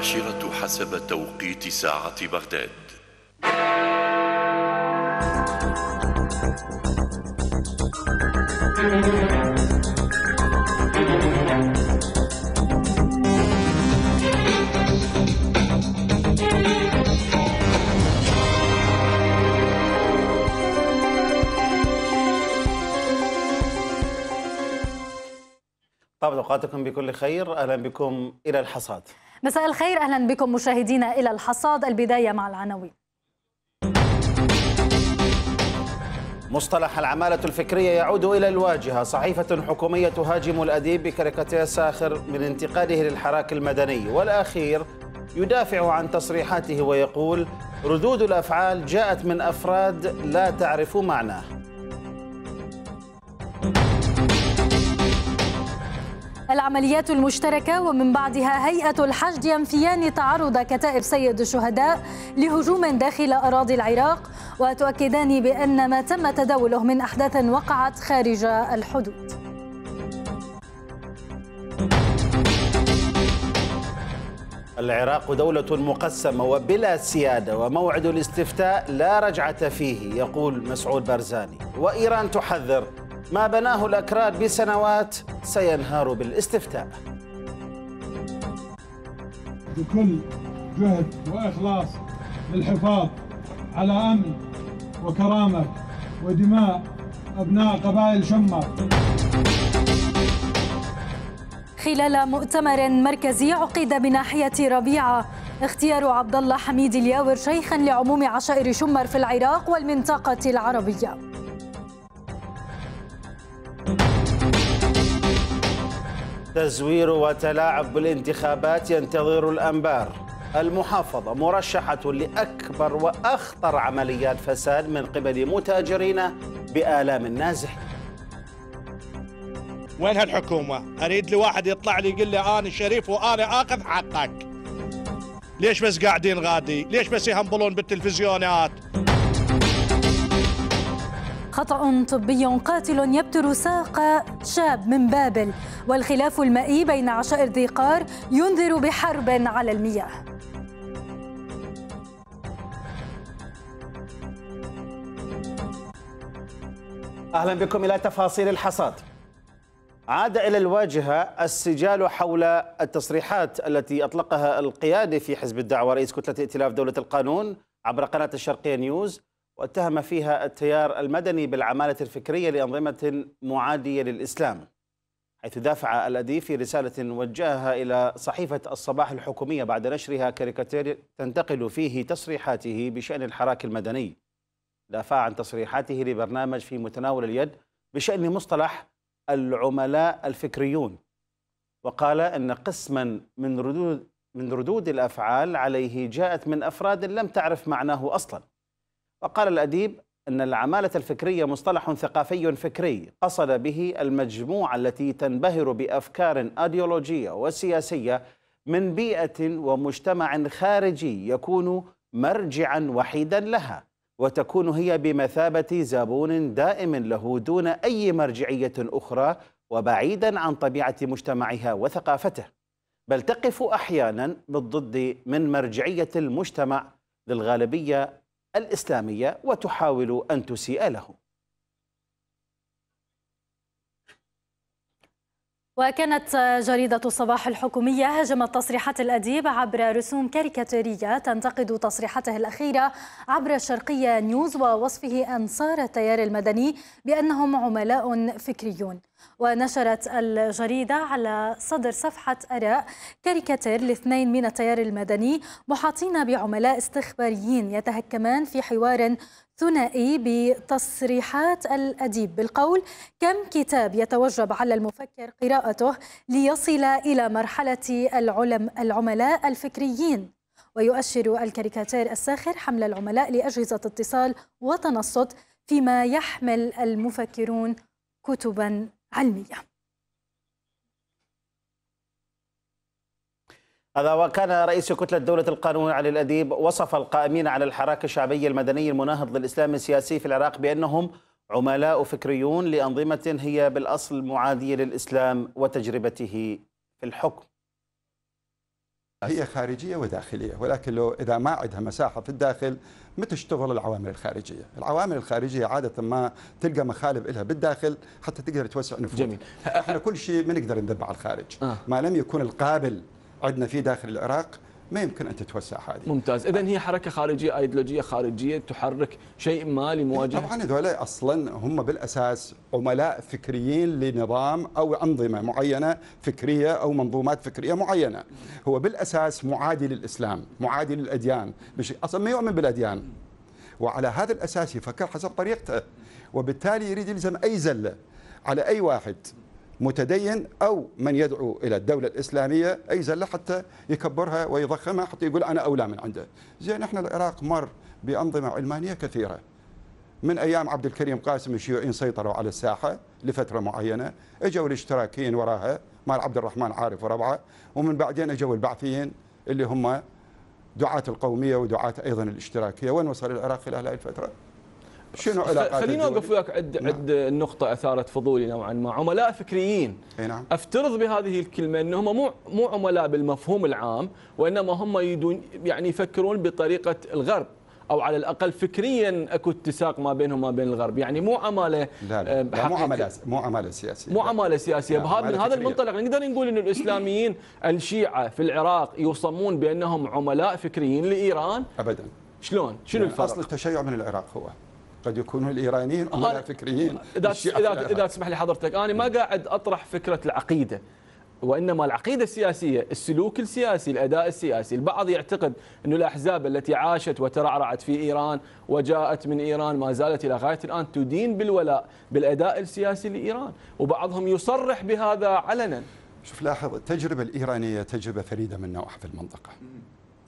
العاشرة حسب توقيت ساعة بغداد Thank you. أوقاتكم بكل خير أهلا بكم إلى الحصاد مساء الخير أهلا بكم مشاهدينا إلى الحصاد البداية مع العناوين مصطلح العمالة الفكرية يعود إلى الواجهة صحيفة حكومية تهاجم الأديب بكاريكاتير ساخر من انتقاده للحراك المدني والأخير يدافع عن تصريحاته ويقول ردود الأفعال جاءت من أفراد لا تعرف معناه العمليات المشتركة ومن بعدها هيئة الحشد ينفيان تعرض كتائب سيد الشهداء لهجوم داخل أراضي العراق وتؤكدان بأن ما تم تداوله من أحداث وقعت خارج الحدود العراق دولة مقسمة وبلا سيادة وموعد الاستفتاء لا رجعة فيه يقول مسعود برزاني وإيران تحذر ما بناه الأكراد بسنوات سينهار بالاستفتاء بكل جهد وإخلاص للحفاظ على أمن وكرامة ودماء أبناء قبائل شمر خلال مؤتمر مركزي عقد بناحية ربيعة اختيار عبد الله حميد الياور شيخا لعموم عشائر شمر في العراق والمنطقة العربية تزوير وتلاعب بالانتخابات ينتظر الأنبار المحافظة مرشحة لأكبر وأخطر عمليات فساد من قبل متاجرين بآلام النازح وين هالحكومة؟ أريد لي واحد يطلع لي يقول لي أنا شريف وأنا آخذ حقك ليش بس قاعدين غادي؟ ليش بس يهمبلون بالتلفزيونات؟ خطأ طبي قاتل يبتر ساق شاب من بابل والخلاف المائي بين عشائر ذي قار ينذر بحرب على المياه أهلا بكم إلى تفاصيل الحصاد عاد إلى الواجهة السجال حول التصريحات التي أطلقها القيادي في حزب الدعوة رئيس كتلة ائتلاف دولة القانون عبر قناة الشرقية نيوز واتهم فيها التيار المدني بالعمالة الفكرية لأنظمة معادية للإسلام حيث دافع الأديب في رسالة وجهها إلى صحيفة الصباح الحكومية بعد نشرها كاريكاتير تنتقل فيه تصريحاته بشأن الحراك المدني دافع عن تصريحاته لبرنامج في متناول اليد بشأن مصطلح العملاء الفكريون وقال أن قسما من ردود من ردود الأفعال عليه جاءت من أفراد لم تعرف معناه أصلا وقال الأديب أن العمالة الفكرية مصطلح ثقافي فكري قصد به المجموعة التي تنبهر بأفكار أيديولوجية وسياسية من بيئة ومجتمع خارجي يكون مرجعا وحيدا لها وتكون هي بمثابة زبون دائم له دون أي مرجعية أخرى وبعيدا عن طبيعة مجتمعها وثقافته بل تقف أحيانا بالضد من مرجعية المجتمع للغالبية الإسلامية وتحاول أن تسيء له وكانت جريدة الصباح الحكومية هاجمت تصريحات الأديب عبر رسوم كاريكاتيرية تنتقد تصريحاته الأخيرة عبر الشرقية نيوز ووصفه أنصار التيار المدني بأنهم عملاء فكريون ونشرت الجريدة على صدر صفحة أراء كاريكاتير لاثنين من التيار المدني محاطين بعملاء استخباريين يتهكمان في حوار ثنائي بتصريحات الأديب بالقول كم كتاب يتوجب على المفكر قراءته ليصل إلى مرحلة العلم العملاء الفكريين ويؤشر الكاريكاتير الساخر حمل العملاء لأجهزة اتصال وتنصت فيما يحمل المفكرون كتبا علمية هذا وكان رئيس كتلة دولة القانون علي الأديب وصف القائمين على الحراك الشعبي المدني المناهض للإسلام السياسي في العراق بأنهم عملاء فكريون لأنظمة هي بالأصل معادية للإسلام وتجربته في الحكم هي خارجية وداخلية ولكن لو إذا ما عندها مساحة في الداخل تشتغل العوامل الخارجيه، العوامل الخارجيه عاده ما تلقى مخالب لها بالداخل حتى تقدر توسع نفوذ. جميل. احنا كل شيء ما نقدر نذب على الخارج، آه. ما لم يكون القابل عندنا في داخل العراق ما يمكن أن تتوسع هذه ممتاز إذا هي حركة خارجية أيديولوجية خارجية تحرك شيء ما لمواجهة طبعا هذول أصلا هم بالأساس عملاء فكريين لنظام أو أنظمة معينة فكرية أو منظومات فكرية معينة هو بالأساس معادي للإسلام معادي للأديان مش أصلا ما يؤمن بالأديان وعلى هذا الأساس يفكر حسب طريقته وبالتالي يريد يلزم أي زلة على أي واحد متدين أو من يدعو إلى الدولة الإسلامية أي زلة حتى يكبرها ويضخمها حتى يقول أنا أولى من عنده زين إحنا العراق مر بأنظمة علمانية كثيرة من ايام عبد الكريم قاسم الشيوعيين سيطروا على الساحه لفتره معينه، اجوا الاشتراكيين وراها مال عبد الرحمن عارف وربعه، ومن بعدين اجوا البعثيين اللي هم دعاة القوميه ودعاة ايضا الاشتراكيه، وين وصل العراق خلال هذه الفتره؟ شنو علاقات خليني اوقف وياك عند نعم. عند النقطه اثارت فضولي نوعا ما عملاء فكريين اي نعم. افترض بهذه الكلمه ان هم مو مو عملاء بالمفهوم العام وانما هم يدون يعني يفكرون بطريقه الغرب او على الاقل فكريا اكو اتساق ما بينهم وما بين الغرب يعني مو عماله لا لا, آه، لا مو عماله مو عماله سياسيه مو عماله سياسيه بهذا من هذا المنطلق نقدر نقول ان الاسلاميين الشيعه في العراق يوصمون بانهم عملاء فكريين لايران ابدا شلون شنو يعني الفرق اصل التشيع من العراق هو قد يكونوا الايرانيين امراء فكريين اذا اذا تسمح لي حضرتك انا ما قاعد اطرح فكره العقيده وانما العقيده السياسيه، السلوك السياسي، الاداء السياسي، البعض يعتقد انه الاحزاب التي عاشت وترعرعت في ايران وجاءت من ايران ما زالت الى غايه الان تدين بالولاء بالاداء السياسي لايران، وبعضهم يصرح بهذا علنا. شوف لاحظ التجربه الايرانيه تجربه فريده من نوعها في المنطقه.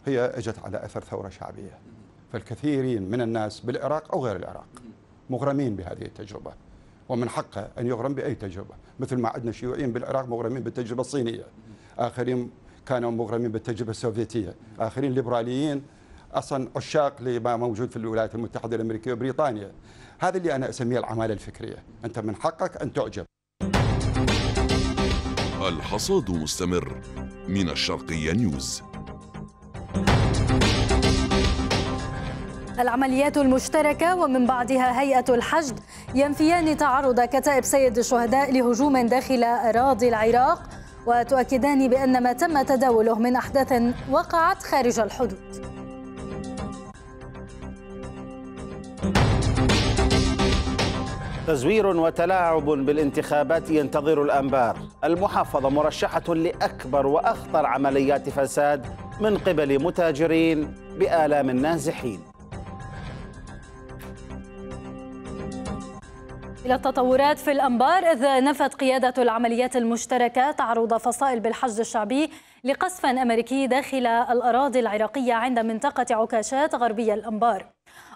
هي اجت على اثر ثوره شعبيه. فالكثيرين من الناس بالعراق أو غير العراق مغرمين بهذه التجربة ومن حقه أن يغرم بأي تجربة مثل ما عندنا شيوعيين بالعراق مغرمين بالتجربة الصينية آخرين كانوا مغرمين بالتجربة السوفيتية آخرين ليبراليين أصلا عشاق لما موجود في الولايات المتحدة الأمريكية وبريطانيا هذا اللي أنا أسميه العمالة الفكرية أنت من حقك أن تعجب الحصاد مستمر من الشرقية نيوز العمليات المشتركة ومن بعدها هيئة الحشد ينفيان تعرض كتائب سيد الشهداء لهجوم داخل أراضي العراق وتؤكدان بأن ما تم تداوله من أحداث وقعت خارج الحدود تزوير وتلاعب بالانتخابات ينتظر الأنبار المحافظة مرشحة لأكبر وأخطر عمليات فساد من قبل متاجرين بآلام النازحين إلى التطورات في الأنبار إذ نفت قيادة العمليات المشتركة تعرض فصائل بالحشد الشعبي لقصف أمريكي داخل الأراضي العراقية عند منطقة عكاشات غربية الأنبار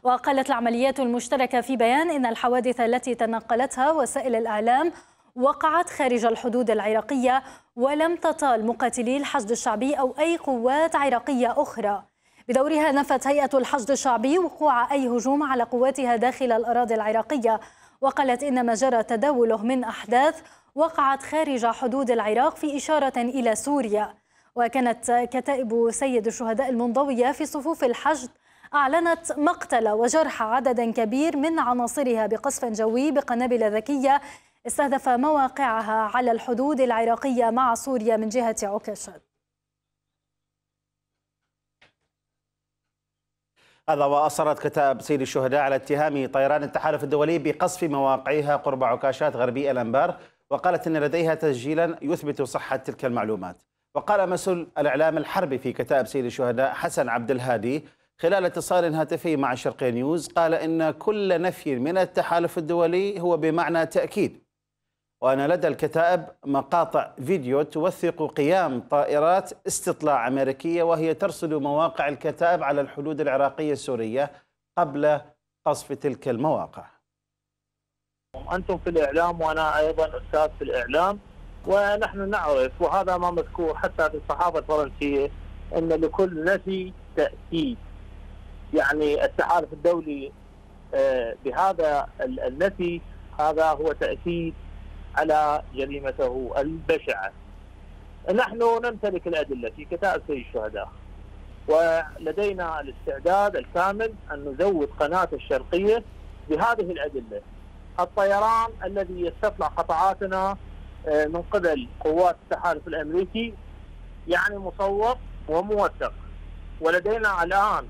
وقالت العمليات المشتركة في بيان إن الحوادث التي تنقلتها وسائل الإعلام وقعت خارج الحدود العراقية ولم تطال مقاتلي الحشد الشعبي أو أي قوات عراقية أخرى بدورها نفت هيئة الحشد الشعبي وقوع أي هجوم على قواتها داخل الأراضي العراقية وقالت إن ما جرى تداوله من أحداث وقعت خارج حدود العراق في إشارة إلى سوريا وكانت كتائب سيد الشهداء المنضوية في صفوف الحشد أعلنت مقتل وجرح عدد كبير من عناصرها بقصف جوي بقنابل ذكية استهدف مواقعها على الحدود العراقية مع سوريا من جهة عكاشات هذا وأصرت كتاب سيد الشهداء على اتهام طيران التحالف الدولي بقصف مواقعها قرب عكاشات غربي الأنبار وقالت أن لديها تسجيلا يثبت صحة تلك المعلومات وقال مسؤول الإعلام الحربي في كتاب سيد الشهداء حسن عبد الهادي خلال اتصال هاتفي مع شرقي نيوز قال إن كل نفي من التحالف الدولي هو بمعنى تأكيد وأن لدى الكتائب مقاطع فيديو توثق قيام طائرات استطلاع أمريكية وهي ترصد مواقع الكتائب على الحدود العراقية السورية قبل قصف تلك المواقع أنتم في الإعلام وأنا أيضا أستاذ في الإعلام ونحن نعرف وهذا ما مذكور حتى في الصحافة الفرنسية أن لكل نفي تأكيد يعني التحالف الدولي آه، بهذا النفي هذا هو تأكيد على جريمته البشعة نحن نمتلك الأدلة في كتاب سيد الشهداء ولدينا الاستعداد الكامل أن نزود قناة الشرقية بهذه الأدلة الطيران الذي يستطلع قطعاتنا آه، من قبل قوات التحالف الأمريكي يعني مصور وموثق ولدينا الآن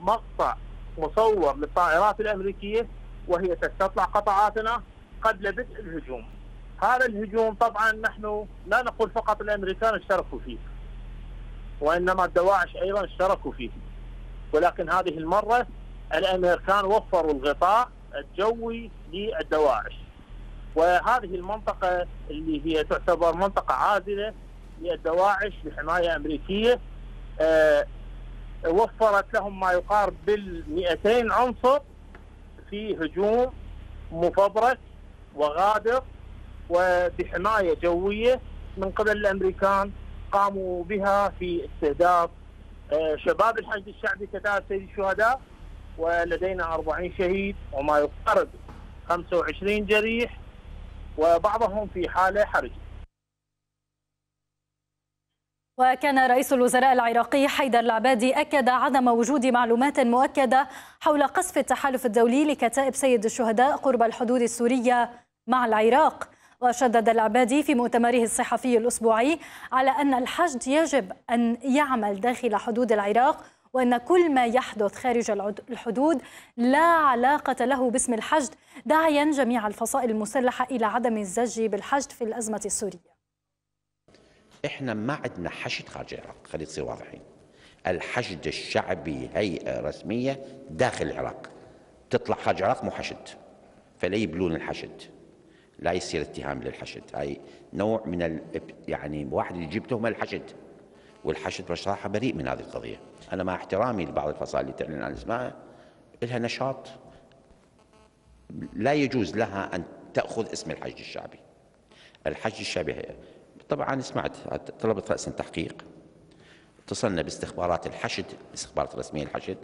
مقطع مصور للطائرات الأمريكية وهي تستطلع قطعاتنا قبل بدء الهجوم هذا الهجوم طبعا نحن لا نقول فقط الامريكان اشتركوا فيه وانما الدواعش ايضا اشتركوا فيه ولكن هذه المره الامريكان وفروا الغطاء الجوي للدواعش وهذه المنطقه اللي هي تعتبر منطقه عازله للدواعش بحمايه امريكيه آه، وفرت لهم ما يقارب بال 200 عنصر في هجوم مفبرك وغادر وبحمايه جويه من قبل الامريكان قاموا بها في استهداف آه، شباب الحشد الشعبي كتائب سيد الشهداء ولدينا 40 شهيد وما يقترب 25 جريح وبعضهم في حاله حرجه وكان رئيس الوزراء العراقي حيدر العبادي أكد عدم وجود معلومات مؤكدة حول قصف التحالف الدولي لكتائب سيد الشهداء قرب الحدود السورية مع العراق وشدد العبادي في مؤتمره الصحفي الأسبوعي على أن الحشد يجب أن يعمل داخل حدود العراق وأن كل ما يحدث خارج الحدود لا علاقة له باسم الحشد داعيا جميع الفصائل المسلحة إلى عدم الزج بالحشد في الأزمة السورية إحنا ما عندنا حشد خارج العراق خلينا نصير واضحين الحشد الشعبي هيئة رسمية داخل العراق تطلع خارج العراق مو حشد فلا يبلون الحشد لا يصير اتهام للحشد هاي نوع من ال... يعني واحد يجيب تهمه للحشد والحشد بصراحه بريء من هذه القضيه انا مع احترامي لبعض الفصائل اللي تعلن عن اسمها لها نشاط لا يجوز لها ان تاخذ اسم الحشد الشعبي الحشد الشعبي طبعا سمعت طلبت راسا تحقيق اتصلنا باستخبارات الحشد الاستخبارات الرسميه الحشد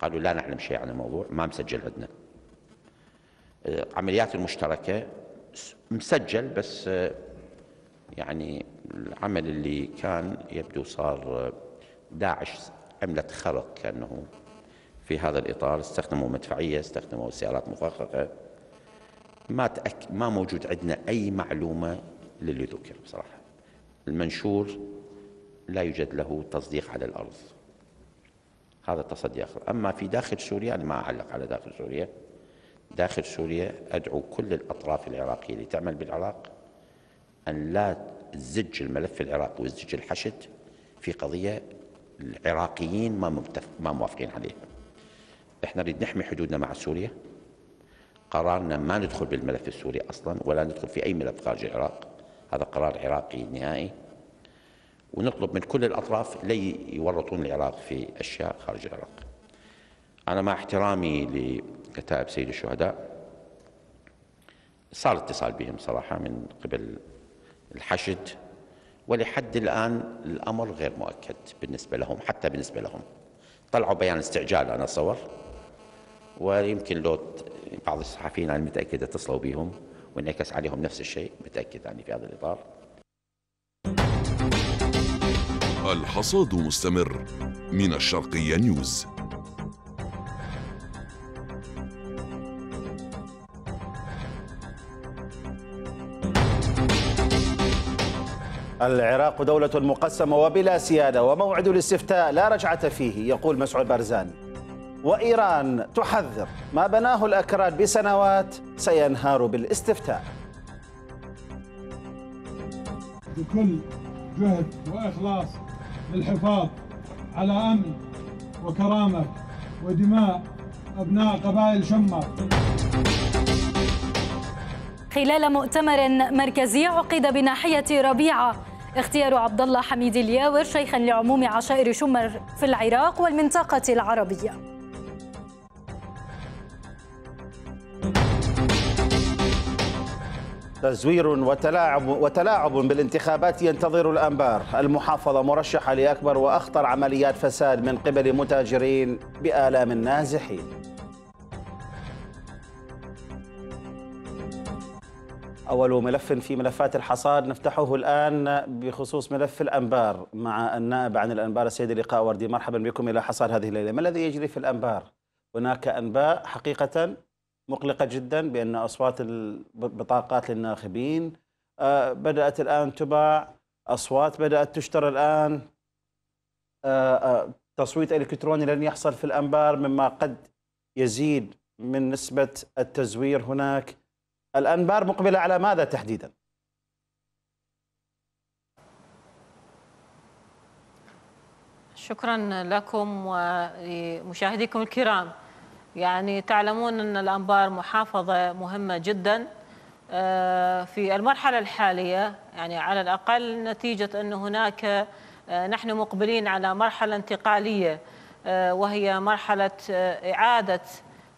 قالوا لا نعلم شيء عن الموضوع ما مسجل عندنا آه، عمليات المشتركه مسجل بس آه، يعني العمل اللي كان يبدو صار آه، داعش عملت خرق كأنه في هذا الإطار استخدموا مدفعية استخدموا سيارات مفخخة ما تأك... ما موجود عندنا أي معلومة للي ذكر بصراحة المنشور لا يوجد له تصديق على الأرض هذا التصدي آخر أما في داخل سوريا أنا ما أعلق على داخل سوريا داخل سوريا أدعو كل الأطراف العراقية اللي تعمل بالعراق أن لا تزج الملف العراقي وتزج الحشد في قضية العراقيين ما ما موافقين عليها. احنا نريد نحمي حدودنا مع سوريا. قرارنا ما ندخل بالملف السوري اصلا ولا ندخل في اي ملف خارج العراق. هذا قرار عراقي نهائي. ونطلب من كل الاطراف لا يورطون العراق في اشياء خارج العراق. انا مع احترامي كتائب سيد الشهداء صار اتصال بهم صراحة من قبل الحشد ولحد الآن الأمر غير مؤكد بالنسبة لهم حتى بالنسبة لهم طلعوا بيان استعجال أنا صور ويمكن لو بعض الصحفيين أنا متأكد اتصلوا بهم وانعكس عليهم نفس الشيء متأكد يعني في هذا الإطار الحصاد مستمر من الشرقية نيوز العراق دولة مقسمة وبلا سيادة وموعد الاستفتاء لا رجعة فيه يقول مسعود بارزاني وإيران تحذر ما بناه الأكراد بسنوات سينهار بالاستفتاء بكل جهد وإخلاص للحفاظ على أمن وكرامة ودماء أبناء قبائل شمر خلال مؤتمر مركزي عقد بناحية ربيعة اختيار عبد الله حميد الياور شيخا لعموم عشائر شمر في العراق والمنطقة العربية تزوير وتلاعب وتلاعب بالانتخابات ينتظر الانبار، المحافظه مرشحه لاكبر واخطر عمليات فساد من قبل متاجرين بالام النازحين. أول ملف في ملفات الحصاد نفتحه الآن بخصوص ملف الأنبار مع النائب عن الأنبار السيد لقاء وردي مرحبا بكم إلى حصاد هذه الليلة ما الذي يجري في الأنبار؟ هناك أنباء حقيقة مقلقة جدا بأن أصوات البطاقات للناخبين آه، بدأت الآن تباع أصوات بدأت تشترى الآن آه، آه، تصويت إلكتروني لن يحصل في الأنبار مما قد يزيد من نسبة التزوير هناك الأنبار مقبلة على ماذا تحديدا؟ شكرا لكم ولمشاهديكم الكرام يعني تعلمون أن الأنبار محافظة مهمة جدا آه، في المرحلة الحالية يعني على الأقل نتيجة أن هناك آه، نحن مقبلين على مرحلة انتقالية آه، وهي مرحلة إعادة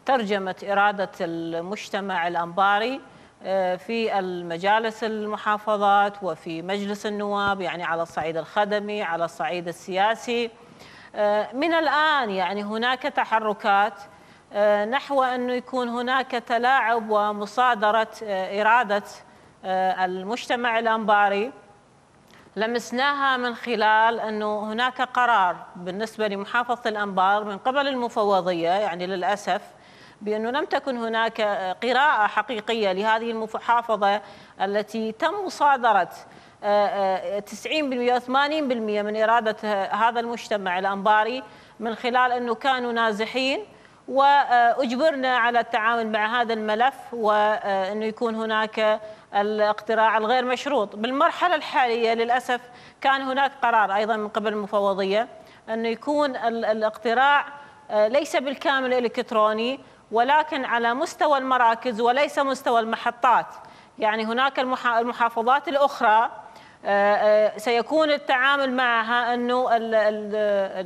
ترجمة إرادة المجتمع الأنباري آه، في المجالس المحافظات وفي مجلس النواب يعني على الصعيد الخدمي على الصعيد السياسي آه، من الآن يعني هناك تحركات آه، نحو أنه يكون هناك تلاعب ومصادرة إرادة المجتمع الأنباري لمسناها من خلال أنه هناك قرار بالنسبة لمحافظة الأنبار من قبل المفوضية يعني للأسف بأنه لم تكن هناك قراءة حقيقية لهذه المحافظة التي تم مصادرة 90% آه، آه، و80% من إرادة هذا المجتمع الأنباري من خلال أنه كانوا نازحين واجبرنا على التعامل مع هذا الملف وانه يكون هناك الاقتراع الغير مشروط بالمرحله الحاليه للاسف كان هناك قرار ايضا من قبل المفوضيه انه يكون الاقتراع آه، ليس بالكامل الكتروني ولكن على مستوى المراكز وليس مستوى المحطات يعني هناك المحافظات الأخرى آه، آه، سيكون التعامل معها أنه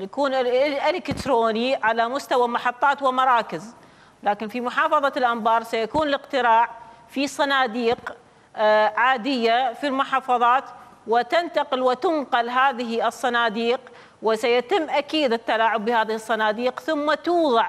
يكون الإلكتروني على مستوى محطات ومراكز لكن في محافظة الأنبار سيكون الاقتراع في صناديق آه، عادية في المحافظات وتنتقل وتنقل هذه الصناديق وسيتم أكيد التلاعب بهذه الصناديق ثم توضع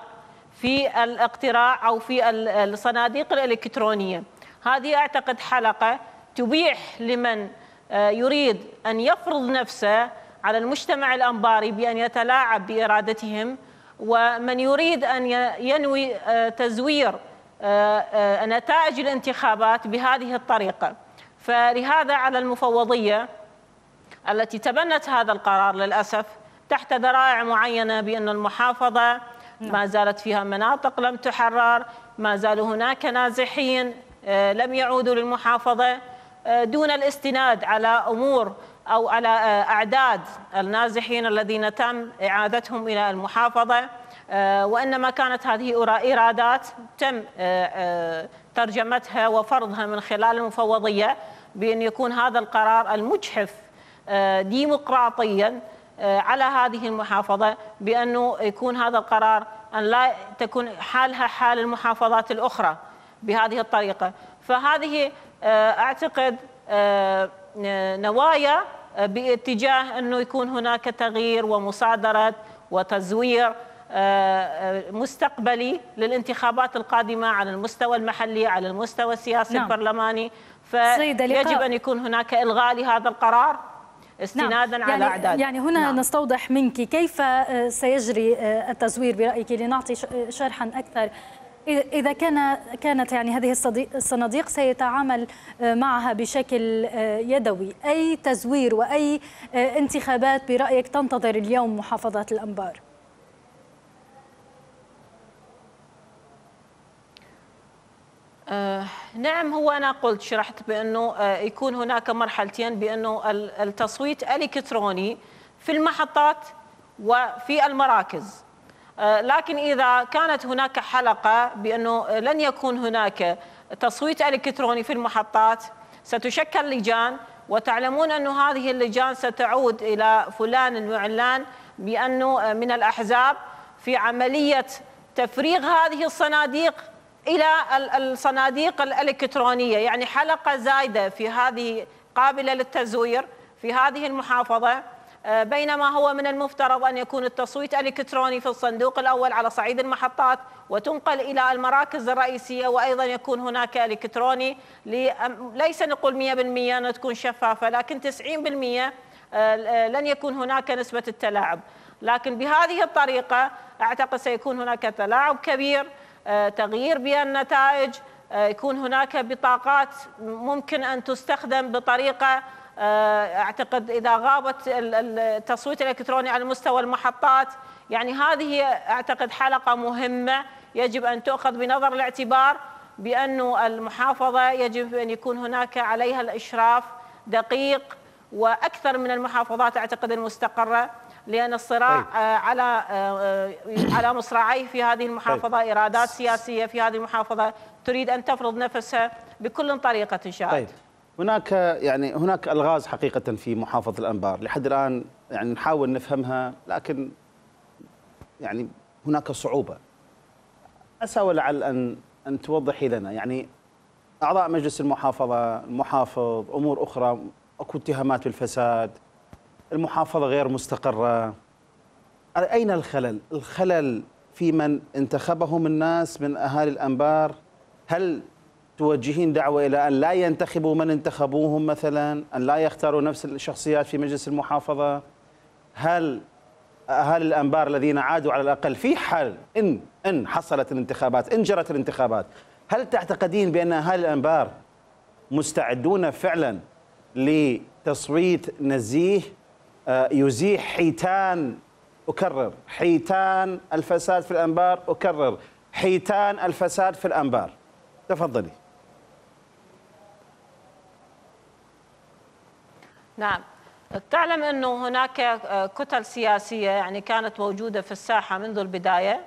في الاقتراع أو في الصناديق الإلكترونية هذه أعتقد حلقة تبيح لمن آه، يريد أن يفرض نفسه على المجتمع الأنباري بأن يتلاعب بإرادتهم ومن يريد أن ينوي آه، تزوير آه، نتائج الانتخابات بهذه الطريقة فلهذا على المفوضية التي تبنت هذا القرار للأسف تحت ذرائع معينة بأن المحافظة ما نعم. زالت فيها مناطق لم تحرر ما زالوا هناك نازحين آه، لم يعودوا للمحافظة آه، دون الاستناد على أمور أو على آه، أعداد النازحين الذين تم إعادتهم إلى المحافظة وإنما كانت هذه إرادات تم ترجمتها وفرضها من خلال المفوضية بأن يكون هذا القرار المجحف ديمقراطيا آه، على هذه المحافظة بأنه يكون هذا القرار أن لا تكون حالها حال المحافظات الأخرى بهذه الطريقة فهذه آه، أعتقد آه، نوايا باتجاه أنه يكون هناك تغيير ومصادرة وتزوير مستقبلي للانتخابات القادمة على المستوى المحلي على المستوى السياسي نعم. البرلماني فيجب أن يكون هناك إلغاء لهذا القرار استنادا نعم. على يعني يعني هنا نعم. نستوضح منك كيف آه، سيجري آه، التزوير برايك لنعطي آه، شرحا اكثر إذا كان كانت يعني هذه الصناديق سيتعامل معها بشكل يدوي، أي تزوير وأي انتخابات برأيك تنتظر اليوم محافظة الأنبار؟ آه نعم هو أنا قلت شرحت بأنه آه يكون هناك مرحلتين بأنه التصويت الإلكتروني في المحطات وفي المراكز آه لكن إذا كانت هناك حلقة بأنه لن يكون هناك تصويت إلكتروني في المحطات ستشكل لجان وتعلمون أن هذه اللجان ستعود إلى فلان المعلان بأنه آه، من الأحزاب في عملية تفريغ هذه الصناديق الى الصناديق الالكترونيه يعني حلقه زايده في هذه قابله للتزوير في هذه المحافظه آه، بينما هو من المفترض ان يكون التصويت الكتروني في الصندوق الاول على صعيد المحطات وتنقل الى المراكز الرئيسيه وايضا يكون هناك الكتروني ليس نقول 100% أن تكون شفافه لكن 90% آه، لن يكون هناك نسبه التلاعب لكن بهذه الطريقه اعتقد سيكون هناك تلاعب كبير آه، تغيير بالنتائج آه، يكون هناك بطاقات ممكن أن تستخدم بطريقة آه، أعتقد إذا غابت التصويت الإلكتروني على مستوى المحطات يعني هذه أعتقد حلقة مهمة يجب أن تؤخذ بنظر الاعتبار بأن المحافظة يجب أن يكون هناك عليها الإشراف دقيق وأكثر من المحافظات أعتقد المستقرة لأن الصراع طيب. آه، على آه، آه، على مصراعيه في هذه المحافظة طيب. إرادات سياسية في هذه المحافظة تريد أن تفرض نفسها بكل طريقة إن شاء طيب. هناك يعني هناك الغاز حقيقه في محافظه الانبار لحد الان يعني نحاول نفهمها لكن يعني هناك صعوبه اسال ولعل ان ان توضحي لنا يعني اعضاء مجلس المحافظه المحافظ امور اخرى اكو اتهامات بالفساد المحافظة غير مستقرة أين الخلل؟ الخلل في من انتخبهم الناس من أهالي الأنبار هل توجهين دعوة إلى أن لا ينتخبوا من انتخبوهم مثلا أن لا يختاروا نفس الشخصيات في مجلس المحافظة هل أهالي الأنبار الذين عادوا على الأقل في حال إن إن حصلت الانتخابات إن جرت الانتخابات هل تعتقدين بأن أهالي الأنبار مستعدون فعلا لتصويت نزيه آه، يزيح حيتان أكرر حيتان الفساد في الأنبار أكرر حيتان الفساد في الأنبار تفضلي نعم تعلم أنه هناك آه، كتل سياسية يعني كانت موجودة في الساحة منذ البداية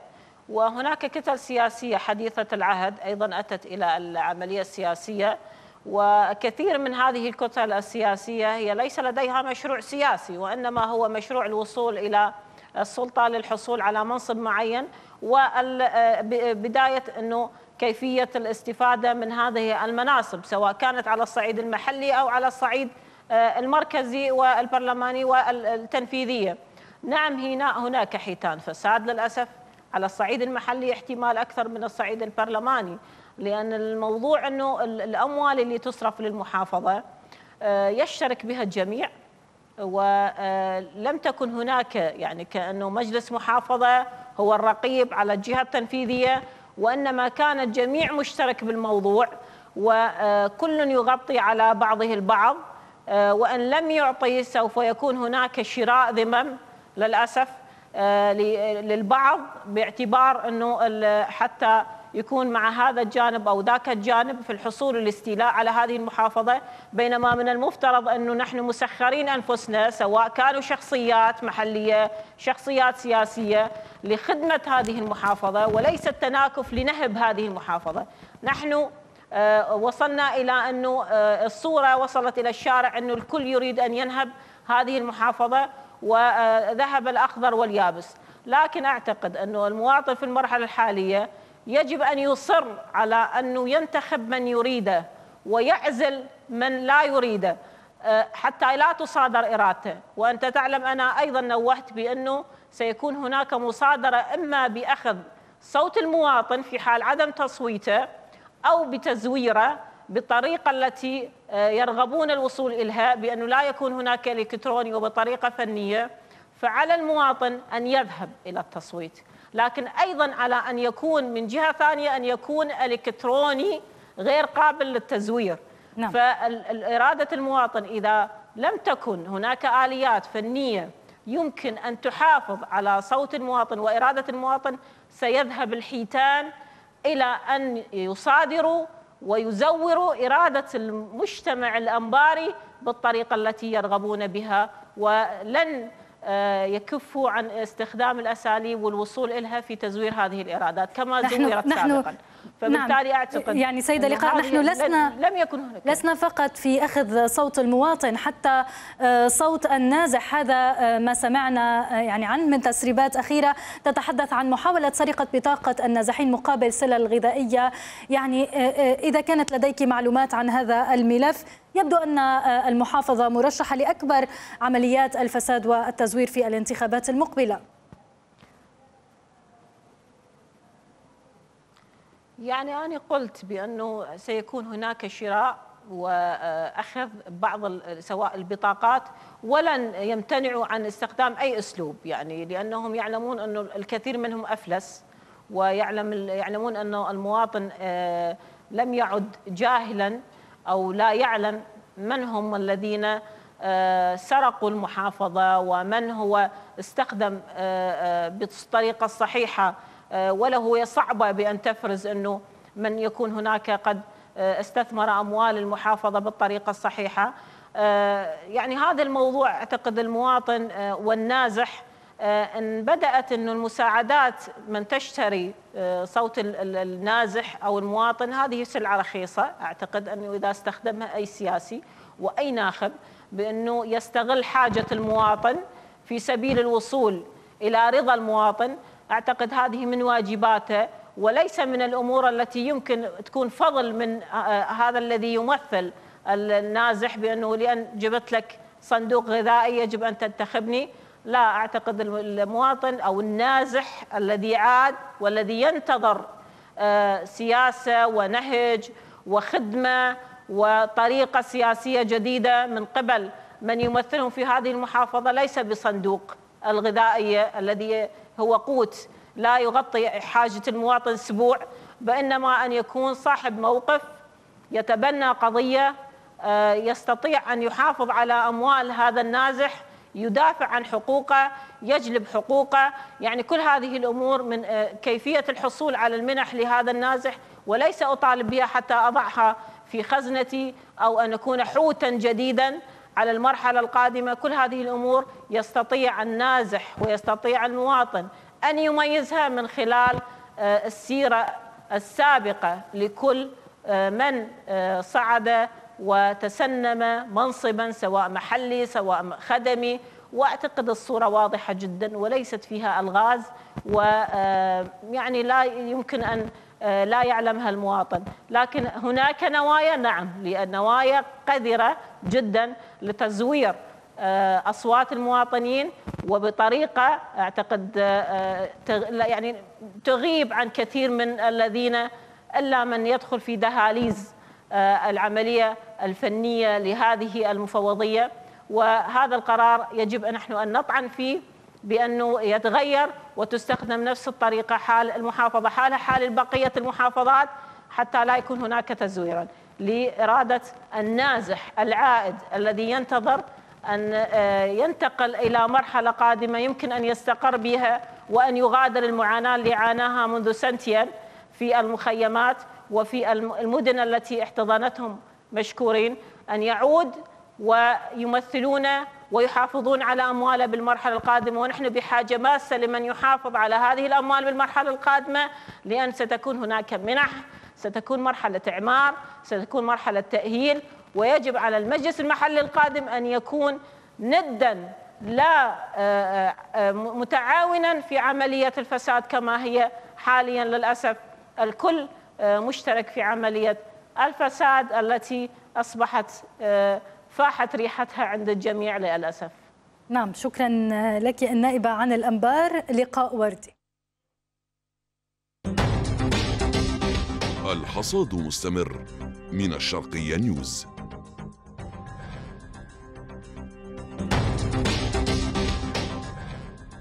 وهناك كتل سياسية حديثة العهد أيضا أتت إلى العملية السياسية وكثير من هذه الكتل السياسية هي ليس لديها مشروع سياسي وإنما هو مشروع الوصول إلى السلطة للحصول على منصب معين وبداية أنه كيفية الاستفادة من هذه المناصب سواء كانت على الصعيد المحلي أو على الصعيد آه، المركزي والبرلماني والتنفيذية نعم هنا هناك حيتان فساد للأسف على الصعيد المحلي احتمال أكثر من الصعيد البرلماني لأن الموضوع أنه الأموال اللي تصرف للمحافظة آه، يشترك بها الجميع ولم آه، تكن هناك يعني كأنه مجلس محافظة هو الرقيب على الجهة التنفيذية وإنما كان الجميع مشترك بالموضوع وكل آه، يغطي على بعضه البعض وإن لم يعطي سوف يكون هناك شراء ذمم للأسف للبعض باعتبار أنه حتى يكون مع هذا الجانب أو ذاك الجانب في الحصول والاستيلاء على هذه المحافظة بينما من المفترض أنه نحن مسخرين أنفسنا سواء كانوا شخصيات محلية شخصيات سياسية لخدمة هذه المحافظة وليس التناكف لنهب هذه المحافظة نحن آه، وصلنا إلى أنه آه، الصورة وصلت إلى الشارع أنه الكل يريد أن ينهب هذه المحافظة وذهب الأخضر واليابس لكن أعتقد أنه المواطن في المرحلة الحالية يجب أن يصر على أنه ينتخب من يريده ويعزل من لا يريده أه، حتى لا تصادر إرادته وأنت تعلم أنا أيضا نوهت بأنه سيكون هناك مصادرة إما بأخذ صوت المواطن في حال عدم تصويته أو بتزويره بالطريقة التي أه، يرغبون الوصول إليها بأنه لا يكون هناك إلكتروني وبطريقة فنية فعلى المواطن أن يذهب إلى التصويت لكن أيضا على أن يكون من جهة ثانية أن يكون إلكتروني غير قابل للتزوير نعم. فإرادة المواطن إذا لم تكن هناك آليات فنية يمكن أن تحافظ على صوت المواطن وإرادة المواطن سيذهب الحيتان إلى أن يصادروا ويزوروا إرادة المجتمع الأنباري بالطريقة التي يرغبون بها ولن آه، يكفوا عن استخدام الاساليب والوصول الها في تزوير هذه الايرادات كما نحن زورت نحن سابقا نعم. فبالتالي نعم اعتقد يعني سيده لقاء نحن لسنا لم يكن هناك لسنا فقط في اخذ صوت المواطن حتى آه، صوت النازح هذا آه، ما سمعنا يعني عن من تسريبات اخيره تتحدث عن محاوله سرقه بطاقه النازحين مقابل سلل غذائيه يعني اذا كانت لديك معلومات عن هذا الملف يبدو أن آه، المحافظة مرشحة لأكبر عمليات الفساد والتزوير في الانتخابات المقبلة يعني أنا قلت بأنه سيكون هناك شراء واخذ بعض سواء البطاقات ولن يمتنعوا عن استخدام اي اسلوب يعني لانهم يعلمون انه الكثير منهم افلس ويعلم يعلمون انه المواطن آه، لم يعد جاهلا أو لا يعلم من هم الذين آه، سرقوا المحافظة ومن هو استخدم آه، آه، بالطريقة الصحيحة وله هي صعبة بأن تفرز أنه من يكون هناك قد استثمر أموال المحافظة بالطريقة الصحيحة يعني هذا الموضوع أعتقد المواطن والنازح آه، ان بدات انه المساعدات من تشتري آه، صوت النازح او المواطن هذه سلعه رخيصه اعتقد انه اذا استخدمها اي سياسي واي ناخب بانه يستغل حاجه المواطن في سبيل الوصول الى رضا المواطن اعتقد هذه من واجباته وليس من الامور التي يمكن تكون فضل من آه، هذا الذي يمثل النازح بانه لان جبت لك صندوق غذائي يجب ان تنتخبني لا اعتقد المواطن او النازح الذي عاد والذي ينتظر آه، سياسه ونهج وخدمه وطريقه سياسيه جديده من قبل من يمثلهم في هذه المحافظه ليس بصندوق الغذائيه الذي هو قوت لا يغطي حاجه المواطن اسبوع بانما ان يكون صاحب موقف يتبنى قضيه آه، يستطيع ان يحافظ على اموال هذا النازح يدافع عن حقوقه يجلب حقوقه يعني كل هذه الأمور من آه، كيفية الحصول على المنح لهذا النازح وليس أطالب بها حتى أضعها في خزنتي أو أن أكون حوتا جديدا على المرحلة القادمة كل هذه الأمور يستطيع النازح ويستطيع المواطن أن يميزها من خلال آه، السيرة السابقة لكل آه، من صعد وتسنم منصبا سواء محلي سواء خدمي واعتقد الصوره واضحه جدا وليست فيها الغاز ويعني آه، لا يمكن ان آه، لا يعلمها المواطن لكن هناك نوايا نعم لأن نوايا قذرة جدا لتزوير آه، أصوات المواطنين وبطريقة أعتقد يعني تغيب عن كثير من الذين إلا من يدخل في دهاليز آه، العملية الفنية لهذه المفوضية وهذا القرار يجب أن نحن أن نطعن فيه بأنه يتغير وتستخدم نفس الطريقة حال المحافظة حالها حال بقية المحافظات حتى لا يكون هناك تزويرا لإرادة النازح العائد الذي ينتظر أن آه، ينتقل إلى مرحلة قادمة يمكن أن يستقر بها وأن يغادر المعاناة اللي عاناها منذ سنتين في المخيمات وفي المدن التي احتضنتهم مشكورين أن يعود ويمثلون ويحافظون على أمواله بالمرحلة القادمة ونحن بحاجة ماسة لمن يحافظ على هذه الأموال بالمرحلة القادمة لأن ستكون هناك منح ستكون مرحلة إعمار ستكون مرحلة تأهيل ويجب على المجلس المحلي القادم أن يكون ندا لا آه، آه، آه، متعاونا في عملية الفساد كما هي حاليا للأسف الكل آه، مشترك في عملية الفساد التي أصبحت آه، فاحت ريحتها عند الجميع للأسف نعم شكرا آه، لك النائبة عن الأنبار لقاء وردي الحصاد مستمر من الشرقية نيوز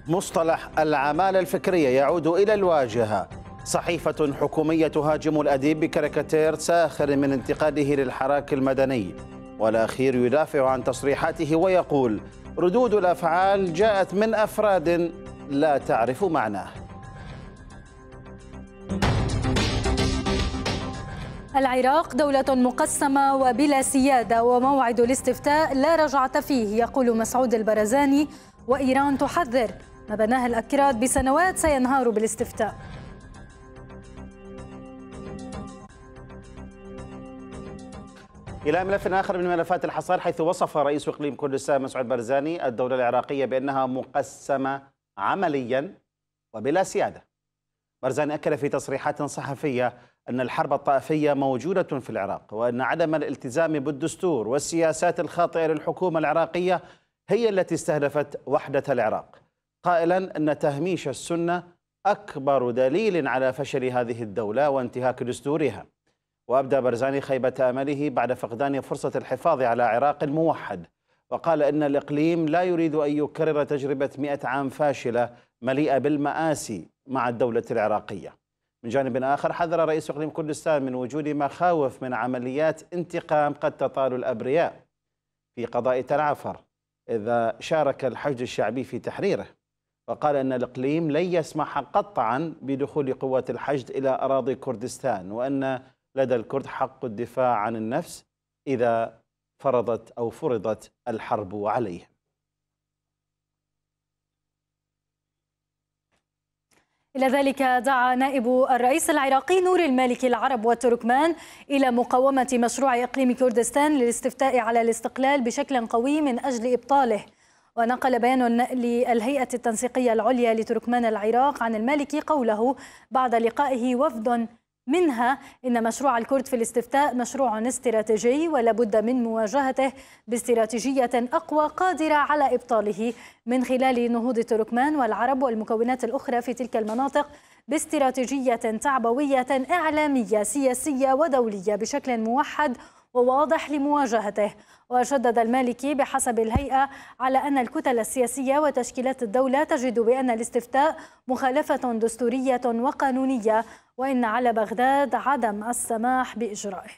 مصطلح العمالة الفكرية يعود إلى الواجهة صحيفة حكومية تهاجم الأديب بكاريكاتير ساخر من انتقاده للحراك المدني والأخير يدافع عن تصريحاته ويقول ردود الأفعال جاءت من أفراد لا تعرف معناه العراق دولة مقسمة وبلا سيادة وموعد الاستفتاء لا رجعة فيه يقول مسعود البرزاني وإيران تحذر ما بناه الأكراد بسنوات سينهار بالاستفتاء إلى ملف آخر من ملفات الحصار حيث وصف رئيس إقليم كردستان مسعود برزاني الدولة العراقية بأنها مقسمة عمليا وبلا سيادة برزاني أكد في تصريحات صحفية أن الحرب الطائفية موجودة في العراق وأن عدم الالتزام بالدستور والسياسات الخاطئة للحكومة العراقية هي التي استهدفت وحدة العراق قائلا أن تهميش السنة أكبر دليل على فشل هذه الدولة وانتهاك دستورها وأبدى برزاني خيبة أمله بعد فقدان فرصة الحفاظ على عراق موحد وقال إن الإقليم لا يريد أن يكرر تجربة مئة عام فاشلة مليئة بالمآسي مع الدولة العراقية من جانب آخر حذر رئيس إقليم كردستان من وجود مخاوف من عمليات انتقام قد تطال الأبرياء في قضاء تل إذا شارك الحشد الشعبي في تحريره وقال أن الإقليم لن يسمح قطعا بدخول قوات الحشد إلى أراضي كردستان وأن لدى الكرد حق الدفاع عن النفس إذا فرضت أو فرضت الحرب عليهم إلى ذلك دعا نائب الرئيس العراقي نور المالكي العرب والتركمان إلى مقاومة مشروع إقليم كردستان للاستفتاء على الاستقلال بشكل قوي من أجل إبطاله ونقل بيان للهيئة التنسيقية العليا لتركمان العراق عن المالكي قوله بعد لقائه وفد منها أن مشروع الكرد في الاستفتاء مشروع استراتيجي ولا بد من مواجهته باستراتيجية أقوى قادرة على إبطاله من خلال نهوض التركمان والعرب والمكونات الأخرى في تلك المناطق باستراتيجية تعبوية إعلامية سياسية ودولية بشكل موحد وواضح لمواجهته وشدد المالكي بحسب الهيئة على أن الكتل السياسية وتشكيلات الدولة تجد بأن الاستفتاء مخالفة دستورية وقانونية وإن على بغداد عدم السماح بإجرائه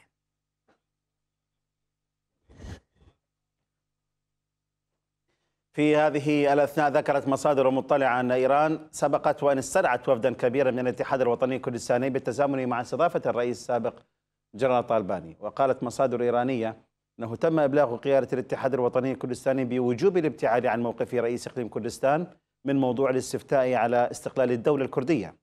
في هذه الأثناء ذكرت مصادر مطلعة أن إيران سبقت وأن استدعت وفدا كبيرا من الاتحاد الوطني الكردستاني بالتزامن مع استضافة الرئيس السابق جنرال طالباني وقالت مصادر إيرانية أنه تم إبلاغ قيادة الاتحاد الوطني الكردستاني بوجوب الابتعاد عن موقف رئيس إقليم كردستان من موضوع الاستفتاء على استقلال الدولة الكردية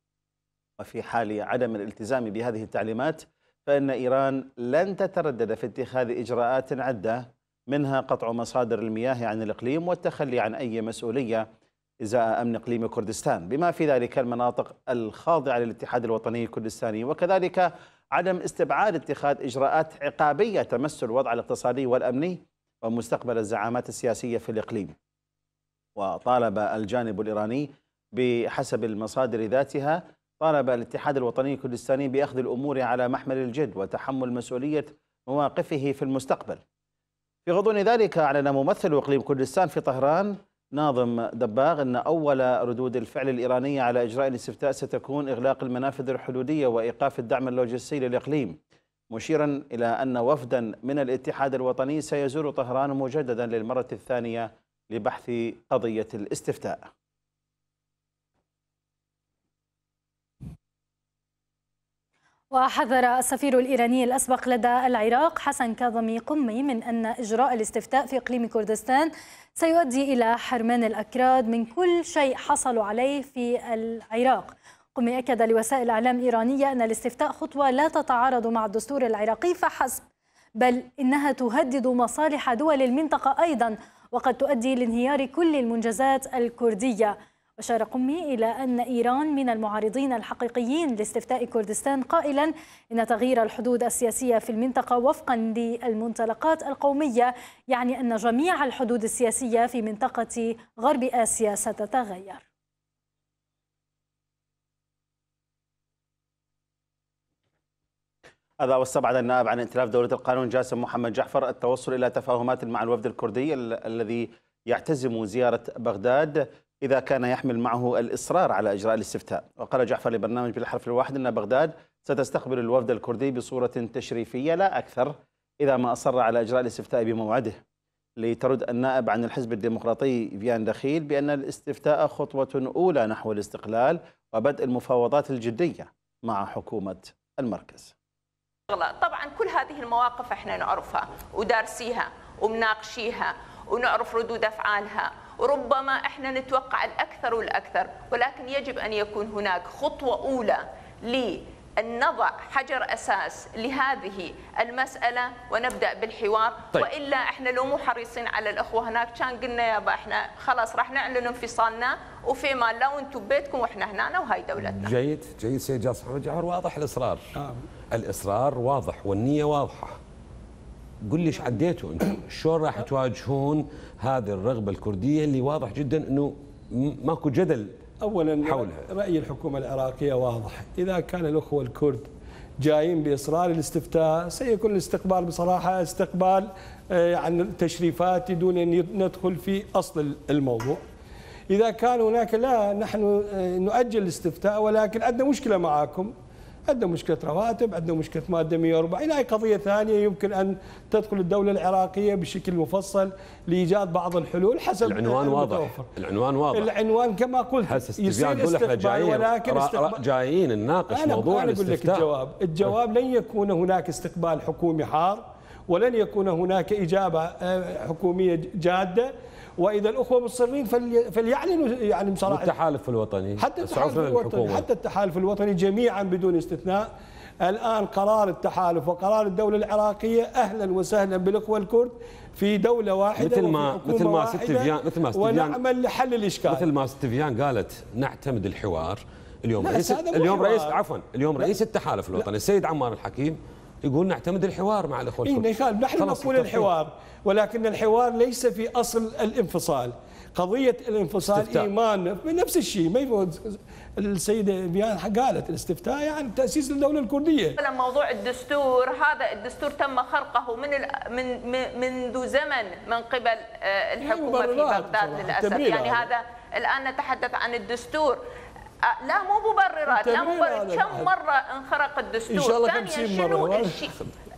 وفي حال عدم الالتزام بهذه التعليمات فإن إيران لن تتردد في اتخاذ إجراءات عدة منها قطع مصادر المياه عن الإقليم والتخلي عن أي مسؤولية إزاء أمن إقليم كردستان بما في ذلك المناطق الخاضعة للاتحاد الوطني الكردستاني وكذلك عدم استبعاد اتخاذ إجراءات عقابية تمس الوضع الاقتصادي والأمني ومستقبل الزعامات السياسية في الإقليم وطالب الجانب الإيراني بحسب المصادر ذاتها طالب الاتحاد الوطني الكردستاني بأخذ الأمور على محمل الجد وتحمل مسؤولية مواقفه في المستقبل في غضون ذلك أعلن ممثل إقليم كردستان في طهران ناظم دباغ أن أول ردود الفعل الإيرانية على إجراء الاستفتاء ستكون إغلاق المنافذ الحدودية وإيقاف الدعم اللوجستي للإقليم مشيرا إلى أن وفدا من الاتحاد الوطني سيزور طهران مجددا للمرة الثانية لبحث قضية الاستفتاء وحذر السفير الإيراني الأسبق لدى العراق حسن كاظمي قمي من أن إجراء الاستفتاء في إقليم كردستان سيؤدي إلى حرمان الأكراد من كل شيء حصلوا عليه في العراق قمي أكد لوسائل إعلام إيرانية أن الاستفتاء خطوة لا تتعارض مع الدستور العراقي فحسب بل إنها تهدد مصالح دول المنطقة أيضا وقد تؤدي لانهيار كل المنجزات الكردية أشار قمي إلى أن إيران من المعارضين الحقيقيين لاستفتاء كردستان قائلا إن تغيير الحدود السياسية في المنطقة وفقا للمنطلقات القومية يعني أن جميع الحدود السياسية في منطقة غرب آسيا ستتغير هذا واستبعد النائب عن ائتلاف دولة القانون جاسم محمد جعفر التوصل إلى تفاهمات مع الوفد الكردي الذي يعتزم زيارة بغداد إذا كان يحمل معه الإصرار على إجراء الاستفتاء وقال جعفر لبرنامج بالحرف الواحد أن بغداد ستستقبل الوفد الكردي بصورة تشريفية لا أكثر إذا ما أصر على إجراء الاستفتاء بموعده لترد النائب عن الحزب الديمقراطي فيان دخيل بأن الاستفتاء خطوة أولى نحو الاستقلال وبدء المفاوضات الجدية مع حكومة المركز طبعا كل هذه المواقف احنا نعرفها ودارسيها ومناقشيها ونعرف ردود أفعالها وربما احنا نتوقع الاكثر والاكثر ولكن يجب ان يكون هناك خطوه اولى أن نضع حجر أساس لهذه المسألة ونبدأ بالحوار طيب. وإلا إحنا لو مو حريصين على الأخوة هناك كان قلنا يابا إحنا خلاص راح نعلن انفصالنا وفيما لو انتم ببيتكم وإحنا هنا وهي دولتنا جيد جيد سيد جاسم جعفر واضح الإصرار آه. الإصرار واضح والنية واضحة قل لي ايش عديتوا انتم؟ شلون راح تواجهون هذه الرغبه الكرديه اللي واضح جدا انه ماكو جدل اولا حولها راي الحكومه العراقيه واضح اذا كان الاخوه الكرد جايين باصرار الاستفتاء سيكون الاستقبال بصراحه استقبال آه، عن تشريفات دون ان ندخل في اصل الموضوع اذا كان هناك لا نحن آه، نؤجل الاستفتاء ولكن عندنا مشكله معاكم عندنا مشكله رواتب عندنا مشكله ماده 140 هاي قضيه ثانيه يمكن ان تدخل الدوله العراقيه بشكل مفصل لايجاد بعض الحلول حسب العنوان المتوفر. واضح العنوان واضح العنوان كما قلت حسب استقبال ولكن استقبال جايين نناقش موضوع أنا اقول لك الجواب الجواب لن يكون هناك استقبال حكومي حار ولن يكون هناك اجابه آه، حكوميه جاده واذا الاخوه مصرين فليعلنوا يعني بصراحه التحالف الوطني حتى التحالف الوطني حتى التحالف الوطني جميعا بدون استثناء الآن قرار التحالف وقرار الدولة العراقية أهلا وسهلا بالإخوة الكرد في دولة واحدة مثل ما مثل ما ستيفيان مثل ما ستيفيان ونعمل لحل الإشكال مثل ما ستيفيان قالت نعتمد الحوار اليوم رئيس اليوم رئيس عفوا اليوم رئيس التحالف الوطني السيد عمار الحكيم يقول نعتمد الحوار مع الاخوه الكرد إيه نحن نقول الحوار ولكن الحوار ليس في اصل الانفصال قضيه الانفصال استفتاء. ايمان نفس الشيء ما يفوز السيده بيان قالت الاستفتاء يعني تاسيس الدوله الكرديه موضوع الدستور هذا الدستور تم خرقه من من منذ زمن من قبل آه، إيه، الحكومه في بغداد للاسف يعني هذا الان نتحدث عن الدستور آه، لا مو مبررات لا مبررات كم مره انخرق الدستور إن شاء الله كان ينشدوا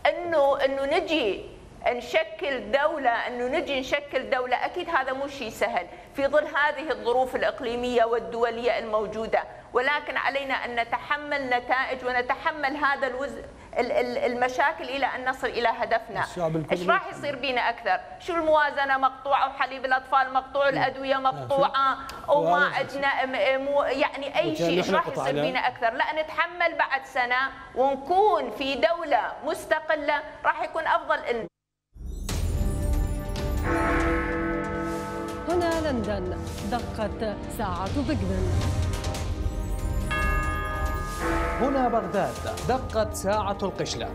انه انه نجي نشكل دولة أنه نجي نشكل دولة أكيد هذا مو شيء سهل في ظل هذه الظروف الإقليمية والدولية الموجودة ولكن علينا أن نتحمل نتائج ونتحمل هذا الوز... المشاكل الى ان نصل الى هدفنا ايش راح يصير بينا اكثر شو الموازنه مقطوعه وحليب الاطفال مقطوع إيه. الادويه مقطوعه آه، وما عندنا يعني اي شيء ايش راح يصير بينا اكثر لا نتحمل بعد سنه ونكون في دوله مستقله راح يكون افضل إن لندن دقت ساعة ضجن هنا بغداد دقت ساعة القشلة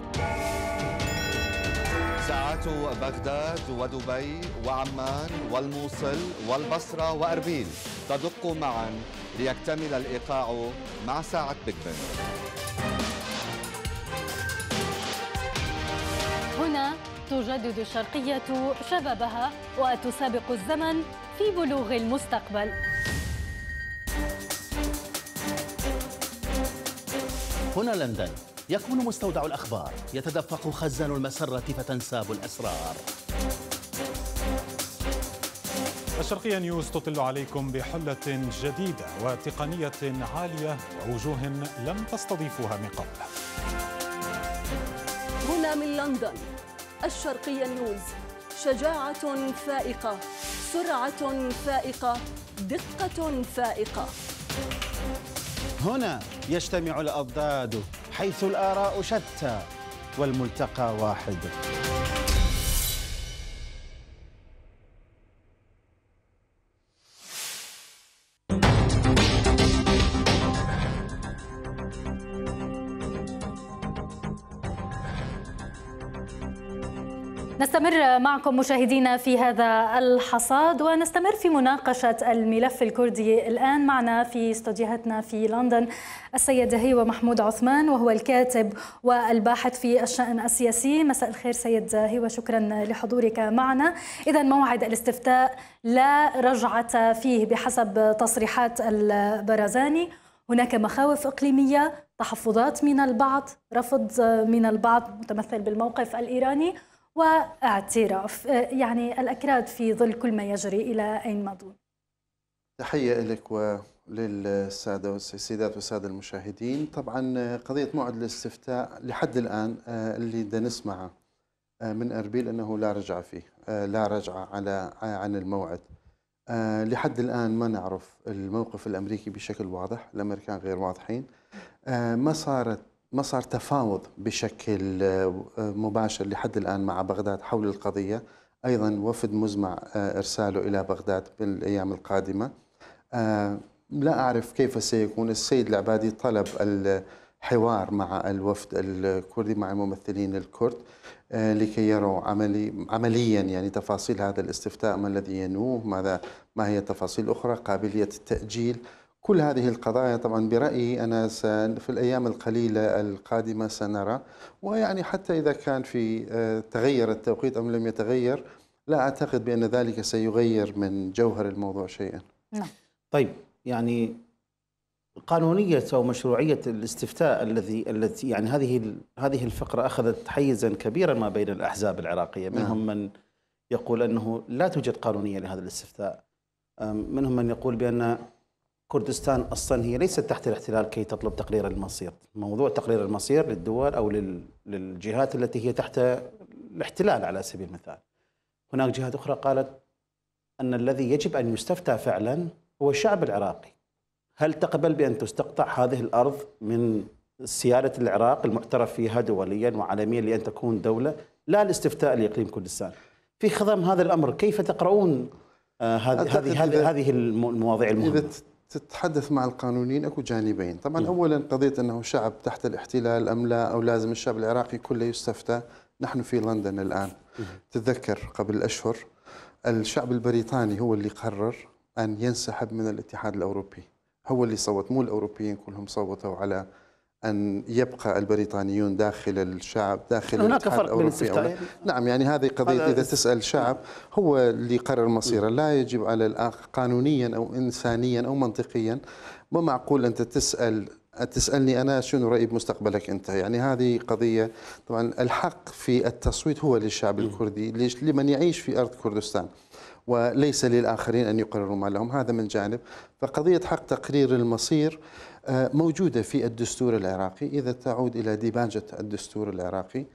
ساعات بغداد ودبي وعمان والموصل والبصرة وأربيل تدق معا ليكتمل الإيقاع مع ساعة بيج بن هنا تجدد الشرقية شبابها وتسابق الزمن في بلوغ المستقبل هنا لندن يكون مستودع الأخبار يتدفق خزان المسرة فتنساب الأسرار الشرقية نيوز تطل عليكم بحلة جديدة وتقنية عالية ووجوه لم تستضيفوها من قبل هنا من لندن الشرقية نيوز شجاعة فائقة سرعة فائقة دقة فائقة هنا يجتمع الأضداد حيث الآراء شتى والملتقى واحد نستمر معكم مشاهدينا في هذا الحصاد ونستمر في مناقشة الملف الكردي الآن معنا في استوديوهاتنا في لندن السيد هيوة محمود عثمان وهو الكاتب والباحث في الشأن السياسي مساء الخير سيد هيوة شكرا لحضورك معنا إذا موعد الاستفتاء لا رجعة فيه بحسب تصريحات البرازاني هناك مخاوف إقليمية تحفظات من البعض رفض من البعض متمثل بالموقف الإيراني واعتراف آه، يعني الأكراد في ظل كل ما يجري إلى أين مضوا تحية لك وللسادة والسيدات والسادة المشاهدين طبعا آه، قضية موعد الاستفتاء لحد الآن آه، اللي بدنا نسمعه من أربيل أنه لا رجعة فيه لا رجعة على عن الموعد لحد الآن ما نعرف الموقف الأمريكي بشكل واضح الأمريكان غير واضحين ما صارت ما صار تفاوض بشكل آه، مباشر لحد الآن مع بغداد حول القضية أيضا وفد مزمع آه، إرساله إلى بغداد بالأيام القادمة آه، لا أعرف كيف سيكون السيد العبادي طلب الحوار مع الوفد الكردي مع الممثلين الكرد لكي يروا عملي عمليا يعني تفاصيل هذا الاستفتاء ما الذي ينوه ماذا ما هي تفاصيل أخرى قابلية التأجيل كل هذه القضايا طبعا برأيي أنا في الأيام القليلة القادمة سنرى ويعني حتى إذا كان في آه، تغير التوقيت أم لم يتغير لا أعتقد بأن ذلك سيغير من جوهر الموضوع شيئا نعم. طيب يعني قانونية أو مشروعية الاستفتاء الذي التي يعني هذه هذه الفقرة أخذت حيزا كبيرا ما بين الأحزاب العراقية نعم. منهم من يقول أنه لا توجد قانونية لهذا الاستفتاء منهم من يقول بأن كردستان اصلا هي ليست تحت الاحتلال كي تطلب تقرير المصير، موضوع تقرير المصير للدول او للجهات التي هي تحت الاحتلال على سبيل المثال. هناك جهات اخرى قالت ان الذي يجب ان يستفتى فعلا هو الشعب العراقي. هل تقبل بان تستقطع هذه الارض من سياده العراق المعترف فيها دوليا وعالميا لان تكون دوله؟ لا الاستفتاء لاقليم كردستان. في خضم هذا الامر كيف تقرؤون آه، هذه هذه هذه المواضيع المهمه؟ تتحدث مع القانونيين اكو جانبين، طبعا نعم. اولا قضيه انه شعب تحت الاحتلال ام لا او لازم الشعب العراقي كله يستفتى، نحن في لندن الان تتذكر قبل اشهر الشعب البريطاني هو اللي قرر ان ينسحب من الاتحاد الاوروبي، هو اللي صوت مو الاوروبيين كلهم صوتوا على أن يبقى البريطانيون داخل الشعب داخل هناك فرق بين الأوروبي نعم يعني هذه قضية إذا تسأل الشعب هو اللي يقرر مصيره لا يجب على الآخر قانونيا أو إنسانيا أو منطقيا ما معقول أنت تسأل تسالني انا شنو رايي بمستقبلك انت يعني هذه قضيه طبعا الحق في التصويت هو للشعب الكردي لمن يعيش في ارض كردستان وليس للاخرين ان يقرروا ما لهم هذا من جانب فقضيه حق تقرير المصير موجودة في الدستور العراقي إذا تعود إلى ديباجة الدستور العراقي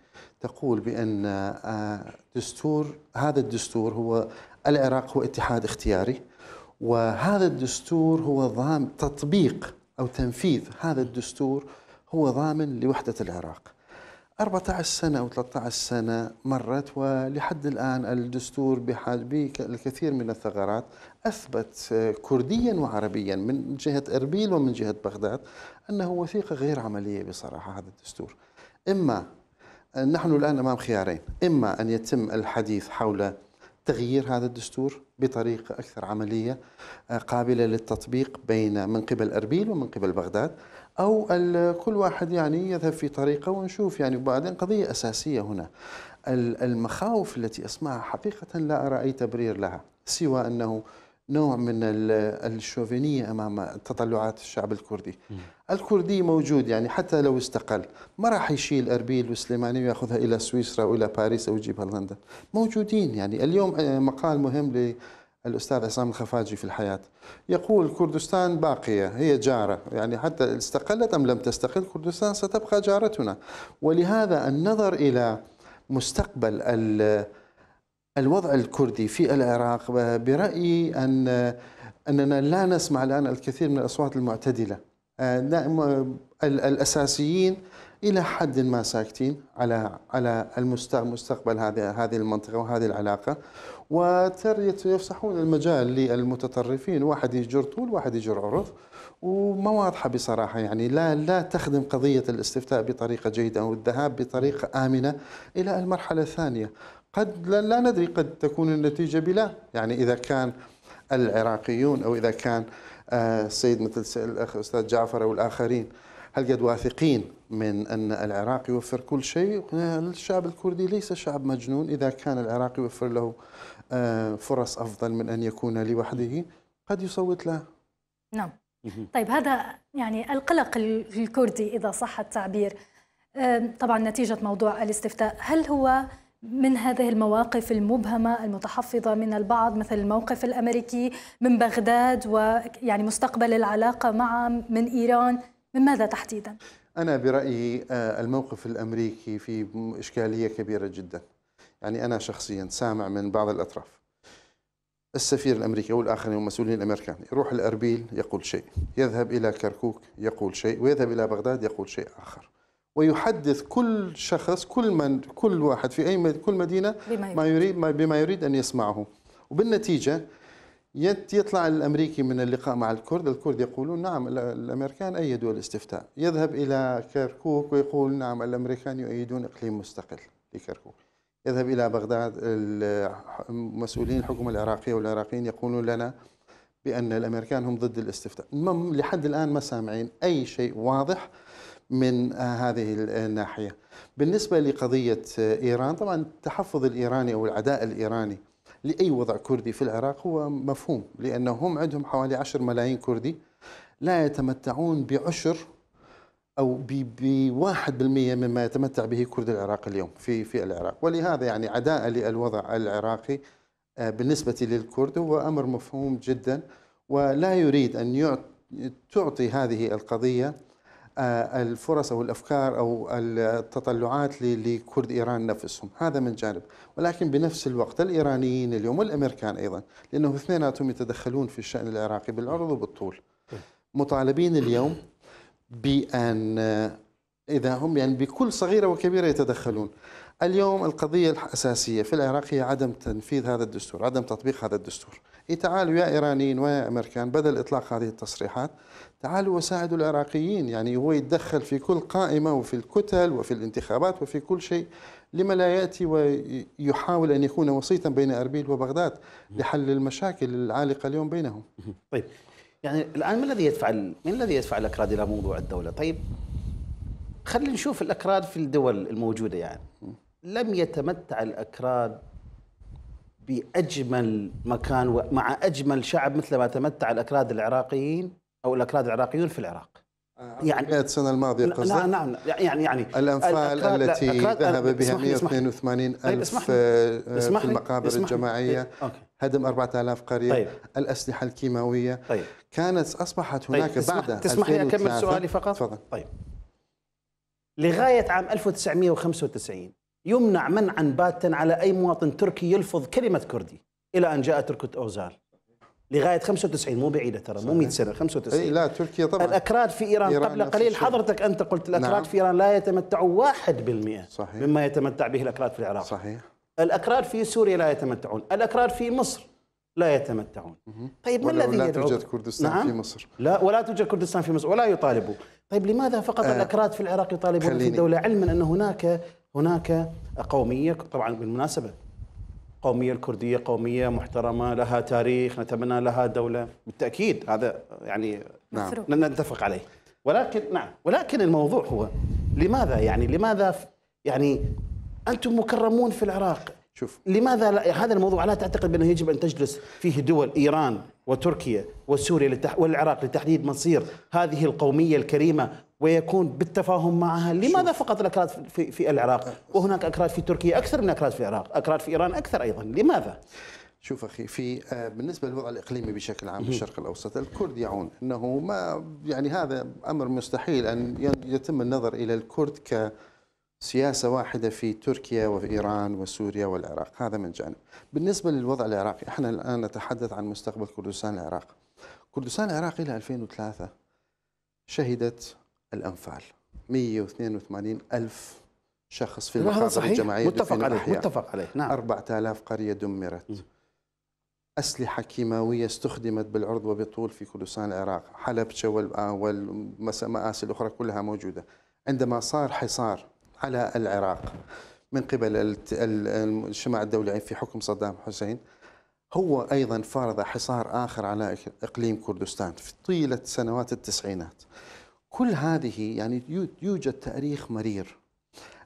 تقول بأن آه، دستور هذا الدستور هو العراق هو اتحاد اختياري وهذا الدستور هو ضامن تطبيق أو تنفيذ هذا الدستور هو ضامن لوحدة العراق 14 سنة أو 13 سنة مرت ولحد الآن الدستور بحال الكثير من الثغرات أثبت آه، كرديا وعربيا من جهة أربيل ومن جهة بغداد أنه وثيقة غير عملية بصراحة هذا الدستور إما آه، نحن الآن أمام خيارين إما أن يتم الحديث حول تغيير هذا الدستور بطريقة أكثر عملية آه، قابلة للتطبيق بين من قبل أربيل ومن قبل بغداد أو كل واحد يعني يذهب في طريقة ونشوف يعني بعدين قضية أساسية هنا المخاوف التي أسمعها حقيقة لا أرى أي تبرير لها سوى أنه نوع من الشوفينية أمام تطلعات الشعب الكردي الكردي موجود يعني حتى لو استقل ما راح يشيل أربيل وسليماني ويأخذها إلى سويسرا وإلى باريس أو يجيبها لندن موجودين يعني اليوم آه، مقال مهم للأستاذ عصام الخفاجي في الحياة يقول كردستان باقية هي جارة يعني حتى استقلت أم لم تستقل كردستان ستبقى جارتنا ولهذا النظر إلى مستقبل الوضع الكردي في العراق آه، برأيي أن آه، أننا لا نسمع الآن الكثير من الأصوات المعتدلة آه، الأساسيين إلى حد ما ساكتين على على المستقبل هذه هذه المنطقة وهذه العلاقة وتر يفسحون المجال للمتطرفين واحد يجر طول واحد يجر عرض وما واضحه بصراحه يعني لا لا تخدم قضيه الاستفتاء بطريقه جيده والذهاب بطريقه امنه الى المرحله الثانيه، قد لا ندري قد تكون النتيجة بلا يعني إذا كان العراقيون أو إذا كان آه، السيد مثل الأخ أستاذ جعفر أو الآخرين هل قد واثقين من أن العراق يوفر كل شيء الشعب الكردي ليس شعب مجنون إذا كان العراق يوفر له آه، فرص أفضل من أن يكون لوحده قد يصوت له نعم طيب هذا يعني القلق الكردي إذا صح التعبير آه، طبعا نتيجة موضوع الاستفتاء هل هو من هذه المواقف المبهمة المتحفظة من البعض مثل الموقف الأمريكي من بغداد ويعني مستقبل العلاقة مع من إيران من ماذا تحديدا؟ أنا برأيي آه، الموقف الأمريكي في إشكالية كبيرة جدا يعني أنا شخصيا سامع من بعض الأطراف السفير الامريكي او الاخرين والمسؤولين الامريكان يروح الاربيل يقول شيء، يذهب الى كركوك يقول شيء، ويذهب الى بغداد يقول شيء اخر. ويحدث كل شخص كل من كل واحد في اي كل مدينه ما يريد بما يريد ان يسمعه وبالنتيجه يطلع الامريكي من اللقاء مع الكرد، الكرد يقولون نعم الامريكان ايدوا الاستفتاء، يذهب الى كركوك ويقول نعم الامريكان يؤيدون اقليم مستقل لكركوك. يذهب الى بغداد المسؤولين الحكومه العراقيه والعراقيين يقولون لنا بان الامريكان هم ضد الاستفتاء، لحد الان ما سامعين اي شيء واضح من آه، هذه الناحية بالنسبة لقضية آه، إيران طبعا التحفظ الإيراني أو العداء الإيراني لأي وضع كردي في العراق هو مفهوم لأنه هم عندهم حوالي 10 ملايين كردي لا يتمتعون بعشر أو بواحد بالمية مما يتمتع به كرد العراق اليوم في في العراق ولهذا يعني عداء للوضع العراقي آه، بالنسبة للكرد هو أمر مفهوم جدا ولا يريد أن تعطي هذه القضية آه، الفرص أو الأفكار أو التطلعات لكرد إيران نفسهم هذا من جانب ولكن بنفس الوقت الإيرانيين اليوم والأمريكان أيضا لأنه اثنيناتهم يتدخلون في الشأن العراقي بالعرض وبالطول مطالبين اليوم بأن آه، إذا هم يعني بكل صغيرة وكبيرة يتدخلون اليوم القضية الأساسية في العراق هي عدم تنفيذ هذا الدستور عدم تطبيق هذا الدستور إيه، تعالوا يا إيرانيين ويا أمريكان بدل إطلاق هذه التصريحات تعالوا وساعدوا العراقيين يعني هو يتدخل في كل قائمة وفي الكتل وفي الانتخابات وفي كل شيء لما لا يأتي ويحاول أن يكون وسيطا بين أربيل وبغداد لحل المشاكل العالقة اليوم بينهم طيب يعني الآن ما الذي يدفع من الذي يدفع الأكراد إلى موضوع الدولة طيب خلينا نشوف الأكراد في الدول الموجودة يعني لم يتمتع الأكراد بأجمل مكان ومع أجمل شعب مثل ما تمتع الأكراد العراقيين او الاكراد العراقيون في العراق يعني بدايه السنه الماضيه قصدك؟ نعم يعني يعني الانفال التي ذهب بها 182 طيب، الف آه، في المقابر الجماعيه طيب، هدم 4000 قريه طيب. الاسلحه الكيماويه طيب. كانت اصبحت طيب، هناك طيب. بعد تسمح لي اكمل سؤالي فقط؟ تفضل طيب لغايه عام 1995 يمنع منعا باتا على اي مواطن تركي يلفظ كلمه كردي الى ان جاء تركت اوزال لغايه 95 مو بعيده ترى مو 100 سنه 95 اي لا تركيا طبعا الاكراد في ايران, إيران قبل قليل حضرتك انت قلت الاكراد نعم. في ايران لا يتمتعوا 1% صحيح. مما يتمتع به الاكراد في العراق صحيح الاكراد في سوريا لا يتمتعون الاكراد في مصر لا يتمتعون طيب ما الذي لا توجد كردستان نعم؟ في مصر لا ولا توجد كردستان في مصر ولا يطالبوا طيب لماذا فقط آه الاكراد في العراق يطالبون في الدوله علما ان هناك هناك قوميه طبعا بالمناسبه القومية الكردية قومية محترمة لها تاريخ نتمنى لها دولة بالتأكيد هذا يعني نعم. نتفق عليه ولكن نعم ولكن الموضوع هو لماذا يعني لماذا يعني أنتم مكرمون في العراق شوف لماذا هذا الموضوع لا تعتقد بأنه يجب أن تجلس فيه دول إيران وتركيا وسوريا والعراق لتحديد مصير هذه القومية الكريمة ويكون بالتفاهم معها لماذا فقط الاكراد في, في العراق وهناك اكراد في تركيا اكثر من اكراد في العراق اكراد في ايران اكثر ايضا لماذا شوف اخي في آه، بالنسبه للوضع الاقليمي بشكل عام في الشرق الاوسط الكرد يعون انه ما يعني هذا امر مستحيل ان يتم النظر الى الكرد ك سياسة واحدة في تركيا وإيران وسوريا والعراق هذا من جانب بالنسبة للوضع العراقي احنا الآن نتحدث عن مستقبل كردستان العراق كردستان العراق إلى 2003 شهدت الأنفال 182 ألف شخص في المخابرة الجماعية متفق عليه متفق عليه نعم 4000 قرية دمرت م. أسلحة كيماوية استخدمت بالعرض وبطول في كردستان العراق حلبشة والمآسي آه، الأخرى كلها موجودة عندما صار حصار على العراق من قبل الشمع الدولي في حكم صدام حسين هو أيضا فرض حصار آخر على إقليم كردستان في طيلة سنوات التسعينات كل هذه يعني يوجد تاريخ مرير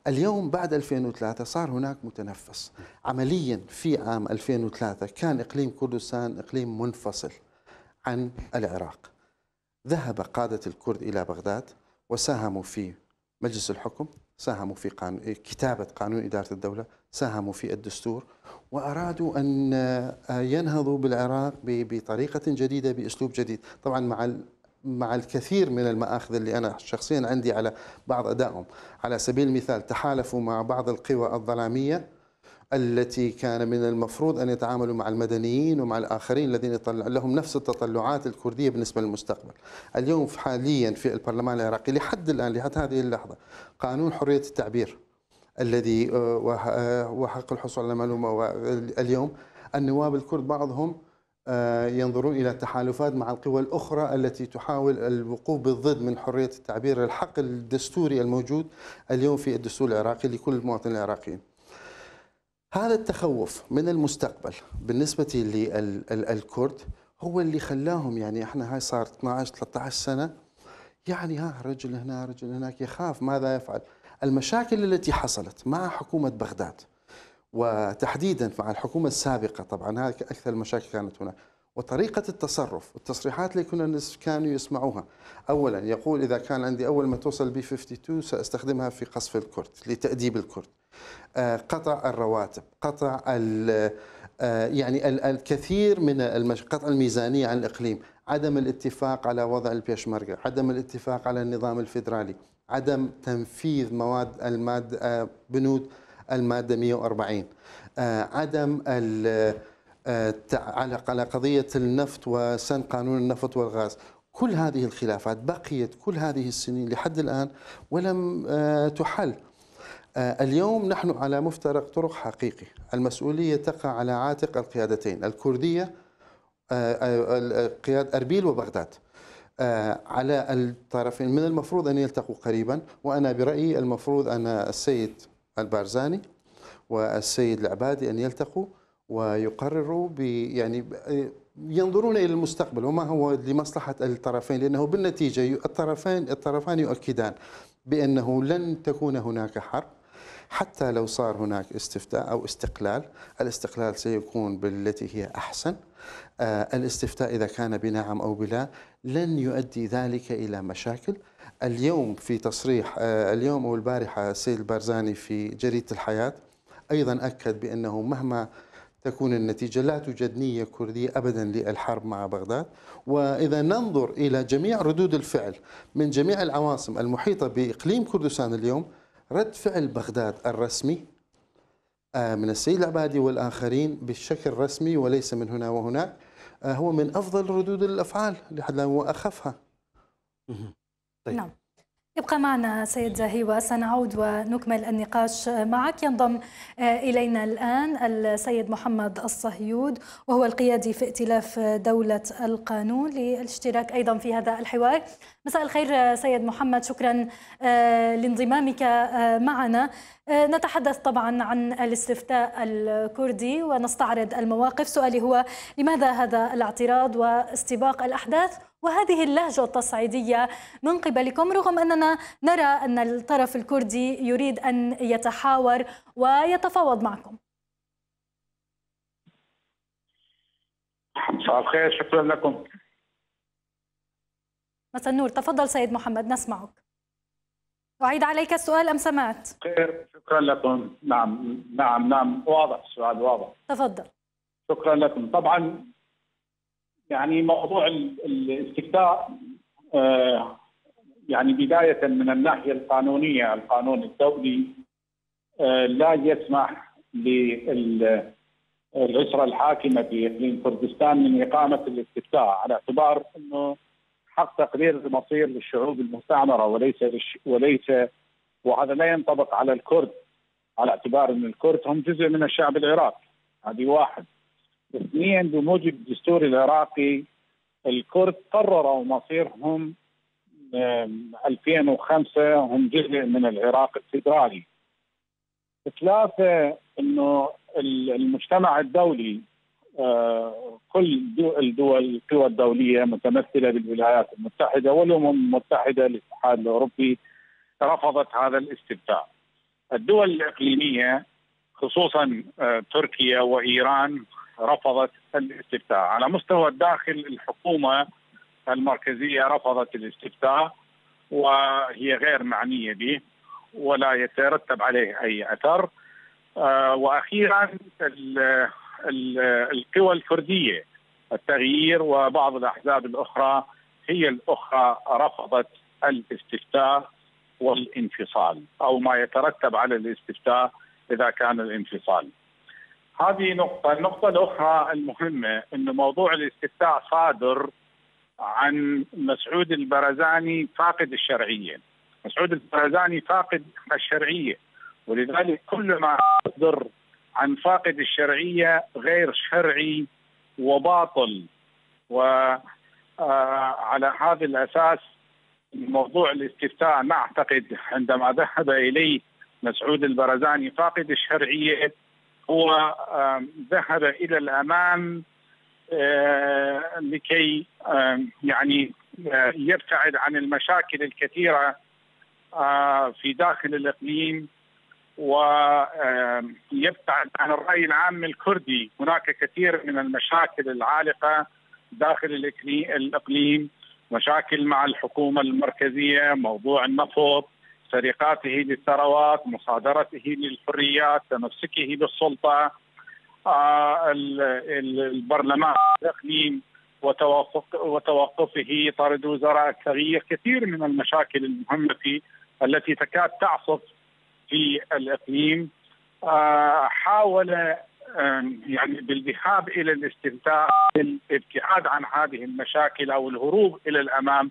اليوم بعد 2003 صار هناك متنفس عمليا في عام 2003 كان إقليم كردستان إقليم منفصل عن العراق ذهب قادة الكرد إلى بغداد وساهموا في مجلس الحكم ساهموا في قانون كتابة قانون إدارة الدولة ساهموا في الدستور وأرادوا أن آه، ينهضوا بالعراق بطريقة جديدة بأسلوب جديد طبعا مع مع الكثير من المآخذ اللي أنا شخصيا عندي على بعض أدائهم على سبيل المثال تحالفوا مع بعض القوى الظلامية التي كان من المفروض أن يتعاملوا مع المدنيين ومع الآخرين الذين يطلع لهم نفس التطلعات الكردية بالنسبة للمستقبل اليوم حاليا في البرلمان العراقي لحد الآن لحد هذه اللحظة قانون حرية التعبير الذي آه، آه، وحق الحصول على معلومة اليوم النواب الكرد بعضهم آه، ينظرون الى تحالفات مع القوى الاخرى التي تحاول الوقوف بالضد من حريه التعبير الحق الدستوري الموجود اليوم في الدستور العراقي لكل المواطنين العراقيين. هذا التخوف من المستقبل بالنسبه للكرد هو اللي خلاهم يعني احنا هاي صار 12 13 سنه يعني ها رجل هنا رجل هناك يخاف ماذا يفعل؟ المشاكل التي حصلت مع حكومه بغداد وتحديدا مع الحكومة السابقة طبعا هذه أكثر المشاكل كانت هنا وطريقة التصرف والتصريحات اللي كنا كانوا يسمعوها أولا يقول إذا كان عندي أول ما توصل بي 52 سأستخدمها في قصف الكرد لتأديب الكرد آه، قطع الرواتب قطع آه، يعني الكثير من قطع الميزانية عن الإقليم عدم الاتفاق على وضع البيشمركة عدم الاتفاق على النظام الفيدرالي عدم تنفيذ مواد المادة آه، بنود المادة 140 آه، عدم آه، على قضية النفط وسن قانون النفط والغاز كل هذه الخلافات بقيت كل هذه السنين لحد الآن ولم آه، تحل اليوم نحن على مفترق طرق حقيقي المسؤولية تقع على عاتق القيادتين الكردية قيادة أربيل وبغداد على الطرفين من المفروض أن يلتقوا قريبا وأنا برأيي المفروض أن السيد البارزاني والسيد العبادي أن يلتقوا ويقرروا يعني إيه، ينظرون الى المستقبل وما هو لمصلحه الطرفين لانه بالنتيجه الطرفين الطرفان يؤكدان بانه لن تكون هناك حرب حتى لو صار هناك استفتاء او استقلال، الاستقلال سيكون بالتي هي احسن. آه، الاستفتاء اذا كان بنعم او بلا لن يؤدي ذلك الى مشاكل، اليوم في تصريح آه، اليوم أو البارحة السيد البارزاني في جريدة الحياة أيضا أكد بأنه مهما تكون النتيجة لا توجد نية كردية أبدا للحرب مع بغداد وإذا ننظر إلى جميع ردود الفعل من جميع العواصم المحيطة بإقليم كردستان اليوم رد فعل بغداد الرسمي آه، من السيد العبادي والآخرين بشكل رسمي وليس من هنا وهناك آه، هو من أفضل ردود الأفعال لحد الآن وأخفها طيب. نعم يبقى معنا سيد زاهي وسنعود ونكمل النقاش معك ينضم آه، إلينا الآن السيد محمد الصهيود وهو القيادي في ائتلاف دولة القانون للاشتراك أيضا في هذا الحوار مساء الخير آه، سيد محمد شكرا آه، لانضمامك معنا نتحدث طبعا عن الاستفتاء الكردي ونستعرض المواقف سؤالي هو لماذا هذا الاعتراض واستباق الأحداث وهذه اللهجة التصعيدية من قبلكم رغم أننا نرى أن الطرف الكردي يريد أن يتحاور ويتفاوض معكم مساء الخير شكرا لكم مساء النور تفضل سيد محمد نسمعك أعيد عليك السؤال أم سمعت؟ خير شكرا لكم نعم نعم نعم واضح السؤال واضح تفضل شكرا لكم طبعا يعني موضوع الاستفتاء آه، يعني بداية من الناحية القانونية القانون الدولي آه، لا يسمح للعشرة الحاكمة في إقليم كردستان من إقامة الاستفتاء على اعتبار أنه حق تقرير المصير للشعوب المستعمرة وليس وليس وهذا لا ينطبق على الكرد على اعتبار أن الكرد هم جزء من الشعب العراقي هذه واحد اثنيا بموجب الدستور العراقي الكرد قرروا مصيرهم 2005 هم جزء من العراق الفيدرالي ثلاثة أنه المجتمع الدولي آه، كل الدول القوى الدولية متمثلة بالولايات المتحدة والأمم المتحدة الاتحاد الأوروبي رفضت هذا الاستبداع الدول الإقليمية خصوصا آه، تركيا وإيران رفضت الاستفتاء على مستوى الداخل الحكومة المركزية رفضت الاستفتاء وهي غير معنية به ولا يترتب عليه أي أثر آه، وأخيرا القوى الكردية التغيير وبعض الأحزاب الأخرى هي الأخرى رفضت الاستفتاء والانفصال أو ما يترتب على الاستفتاء إذا كان الانفصال هذه نقطة، النقطة الأخرى المهمة أن موضوع الاستفتاء صادر عن مسعود البرزاني فاقد الشرعية مسعود البرزاني فاقد الشرعية ولذلك كل ما صدر عن فاقد الشرعية غير شرعي وباطل وعلى آه، هذا الأساس موضوع الاستفتاء نعتقد عندما ذهب إليه مسعود البرزاني فاقد الشرعية هو ذهب الى الامام لكي يعني آه، يبتعد عن المشاكل الكثيره آه، في داخل الاقليم ويبتعد عن الراي العام الكردي، هناك كثير من المشاكل العالقه داخل الاقليم مشاكل مع الحكومه المركزيه، موضوع النفط، سرقاته للثروات مصادرته للحريات تمسكه بالسلطة آه، البرلمان الإقليم وتوقف وتوقفه طرد وزراء التغيير كثير من المشاكل المهمة في التي تكاد تعصف في الإقليم آه، حاول يعني بالذهاب إلى الاستمتاع الابتعاد عن هذه المشاكل أو الهروب إلى الأمام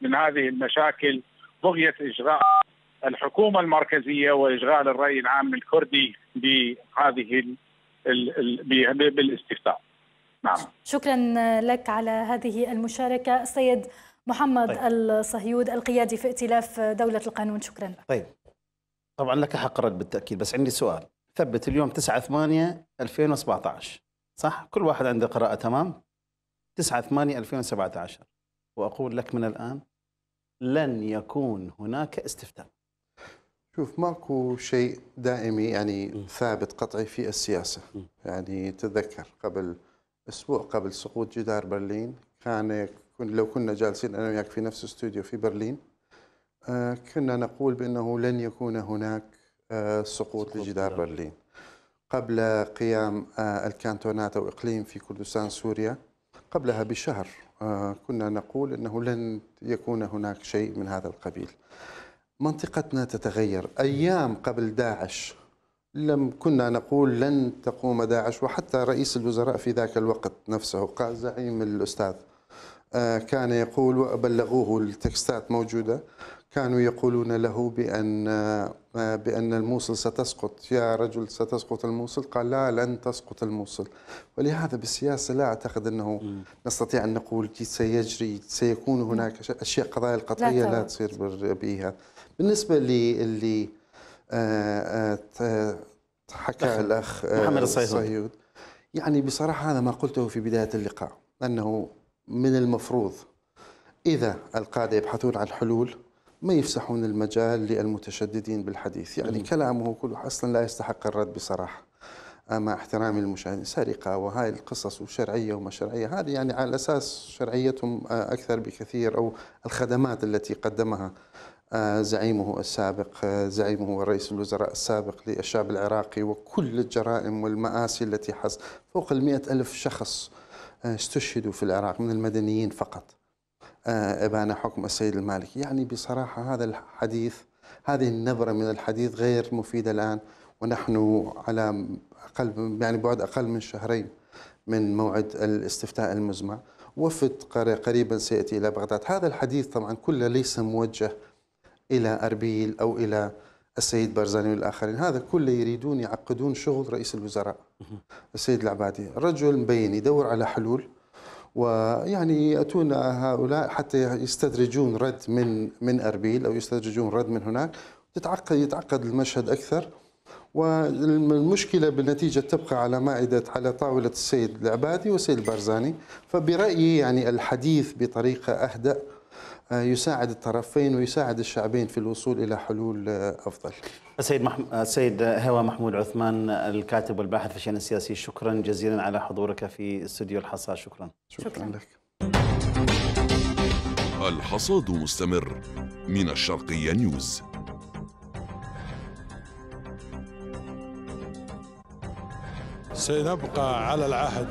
من هذه المشاكل بغية إجراء الحكومه المركزيه وإشغال الراي العام الكردي بهذه بالاستفتاء. نعم. شكرا لك على هذه المشاركه سيد محمد طيب. الصهيود القيادي في ائتلاف دوله القانون شكرا لك. طيب طبعا لك حق رد بالتاكيد بس عندي سؤال ثبت اليوم 9 8 2017 صح كل واحد عنده قراءه تمام 9 8 2017 واقول لك من الان لن يكون هناك استفتاء شوف ماكو شيء دائمي يعني ثابت قطعي في السياسه يعني تذكر قبل اسبوع قبل سقوط جدار برلين كان لو كنا جالسين انا وياك في نفس استوديو في برلين آه، كنا نقول بانه لن يكون هناك آه، سقوط, لجدار برلين قبل قيام آه، الكانتونات او اقليم في كردستان سوريا قبلها بشهر كنا نقول انه لن يكون هناك شيء من هذا القبيل منطقتنا تتغير أيام قبل داعش لم كنا نقول لن تقوم داعش وحتى رئيس الوزراء في ذاك الوقت نفسه قال زعيم الأستاذ آه، كان يقول وبلغوه التكستات موجودة كانوا يقولون له بأن آه، آه، بأن الموصل ستسقط يا رجل ستسقط الموصل قال لا لن تسقط الموصل ولهذا بالسياسة لا أعتقد أنه م. نستطيع أن نقول سيجري سيكون هناك أشياء قضايا القطعية لا, لا تصير بها بالنسبه للي آه، آه، حكى الاخ آه، محمد الصهيود يعني بصراحه هذا ما قلته في بدايه اللقاء انه من المفروض اذا القاده يبحثون عن حلول ما يفسحون المجال للمتشددين بالحديث يعني م. كلامه كله اصلا لا يستحق الرد بصراحه مع احترامي للمشاهدين سرقه وهاي القصص وشرعيه وما شرعيه هذه يعني على اساس شرعيتهم اكثر بكثير او الخدمات التي قدمها زعيمه السابق زعيمه ورئيس الوزراء السابق للشعب العراقي وكل الجرائم والمآسي التي حصل فوق المئة ألف شخص آه، استشهدوا في العراق من المدنيين فقط آه، إبان حكم السيد المالكي يعني بصراحة هذا الحديث هذه النظرة من الحديث غير مفيدة الآن ونحن على أقل يعني بعد أقل من شهرين من موعد الاستفتاء المزمع وفد قريبا سيأتي إلى بغداد هذا الحديث طبعا كله ليس موجه إلى أربيل أو إلى السيد برزاني والآخرين هذا كله يريدون يعقدون شغل رئيس الوزراء السيد العبادي رجل مبين يدور على حلول ويعني ياتون هؤلاء حتى يستدرجون رد من من اربيل او يستدرجون رد من هناك تتعقد يتعقد المشهد اكثر والمشكله بالنتيجه تبقى على مائده على طاوله السيد العبادي والسيد البرزاني فبرايي يعني الحديث بطريقه اهدأ آه، يساعد الطرفين ويساعد الشعبين في الوصول الى حلول آه، افضل. السيد محم... آه، السيد هوا محمود عثمان الكاتب والباحث في الشان السياسي شكرا جزيلا على حضورك في استوديو الحصاد شكرا. شكرا, شكرا لك. الحصاد مستمر من الشرقية نيوز. سنبقى على العهد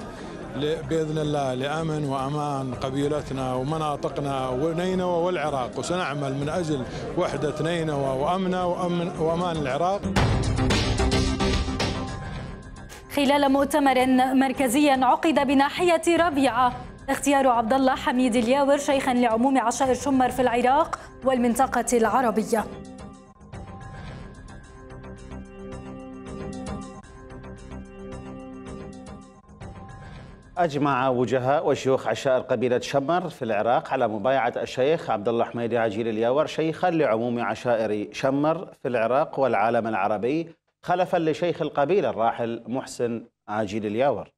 باذن الله لامن وامان قبيلتنا ومناطقنا ونينوى والعراق وسنعمل من اجل وحده نينوى وامنا وأمن وامان العراق. خلال مؤتمر مركزي عقد بناحيه ربيعه اختيار عبد الله حميد الياور شيخا لعموم عشائر شمر في العراق والمنطقه العربيه. أجمع وجهاء وشيوخ عشائر قبيلة شمر في العراق على مبايعة الشيخ عبد الله حميدي عجيل الياور شيخا لعموم عشائر شمر في العراق والعالم العربي خلفا لشيخ القبيلة الراحل محسن عجيل الياور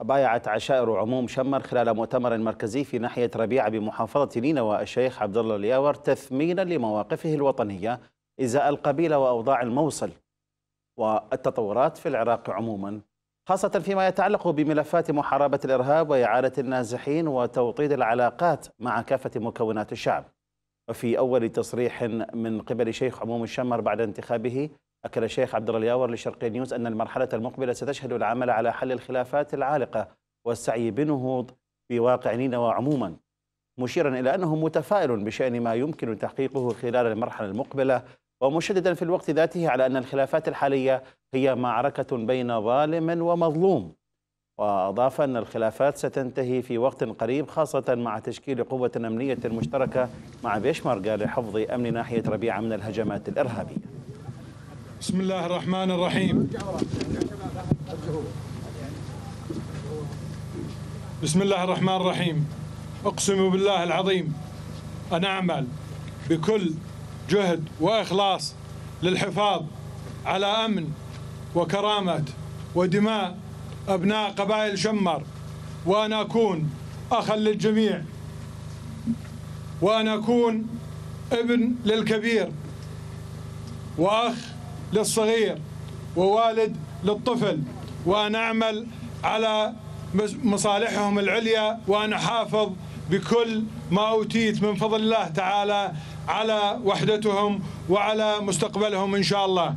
بايعت عشائر عموم شمر خلال مؤتمر مركزي في ناحية ربيعة بمحافظة نينوى الشيخ عبد الله الياور تثمينا لمواقفه الوطنية إزاء القبيلة وأوضاع الموصل والتطورات في العراق عموما خاصة فيما يتعلق بملفات محاربة الإرهاب وإعادة النازحين وتوطيد العلاقات مع كافة مكونات الشعب وفي أول تصريح من قبل شيخ عموم الشمر بعد انتخابه أكد الشيخ عبد الله الياور لشرقي نيوز أن المرحلة المقبلة ستشهد العمل على حل الخلافات العالقة والسعي بنهوض في واقع نينوى عموما مشيرا إلى أنه متفائل بشأن ما يمكن تحقيقه خلال المرحلة المقبلة ومشددا في الوقت ذاته على أن الخلافات الحالية هي معركة بين ظالم ومظلوم وأضاف أن الخلافات ستنتهي في وقت قريب خاصة مع تشكيل قوة أمنية مشتركة مع بيشمركة لحفظ أمن ناحية ربيعة من الهجمات الإرهابية بسم الله الرحمن الرحيم بسم الله الرحمن الرحيم أقسم بالله العظيم أن أعمل بكل جهد وإخلاص للحفاظ على أمن وكرامة ودماء أبناء قبائل شمر وأن أكون أخا للجميع وأن أكون ابن للكبير وأخ للصغير ووالد للطفل وأن أعمل على مصالحهم العليا وأن أحافظ بكل ما أوتيت من فضل الله تعالى على وحدتهم وعلى مستقبلهم إن شاء الله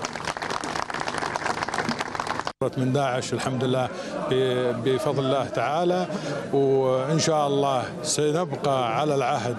من داعش الحمد لله بفضل الله تعالى وإن شاء الله سنبقى على العهد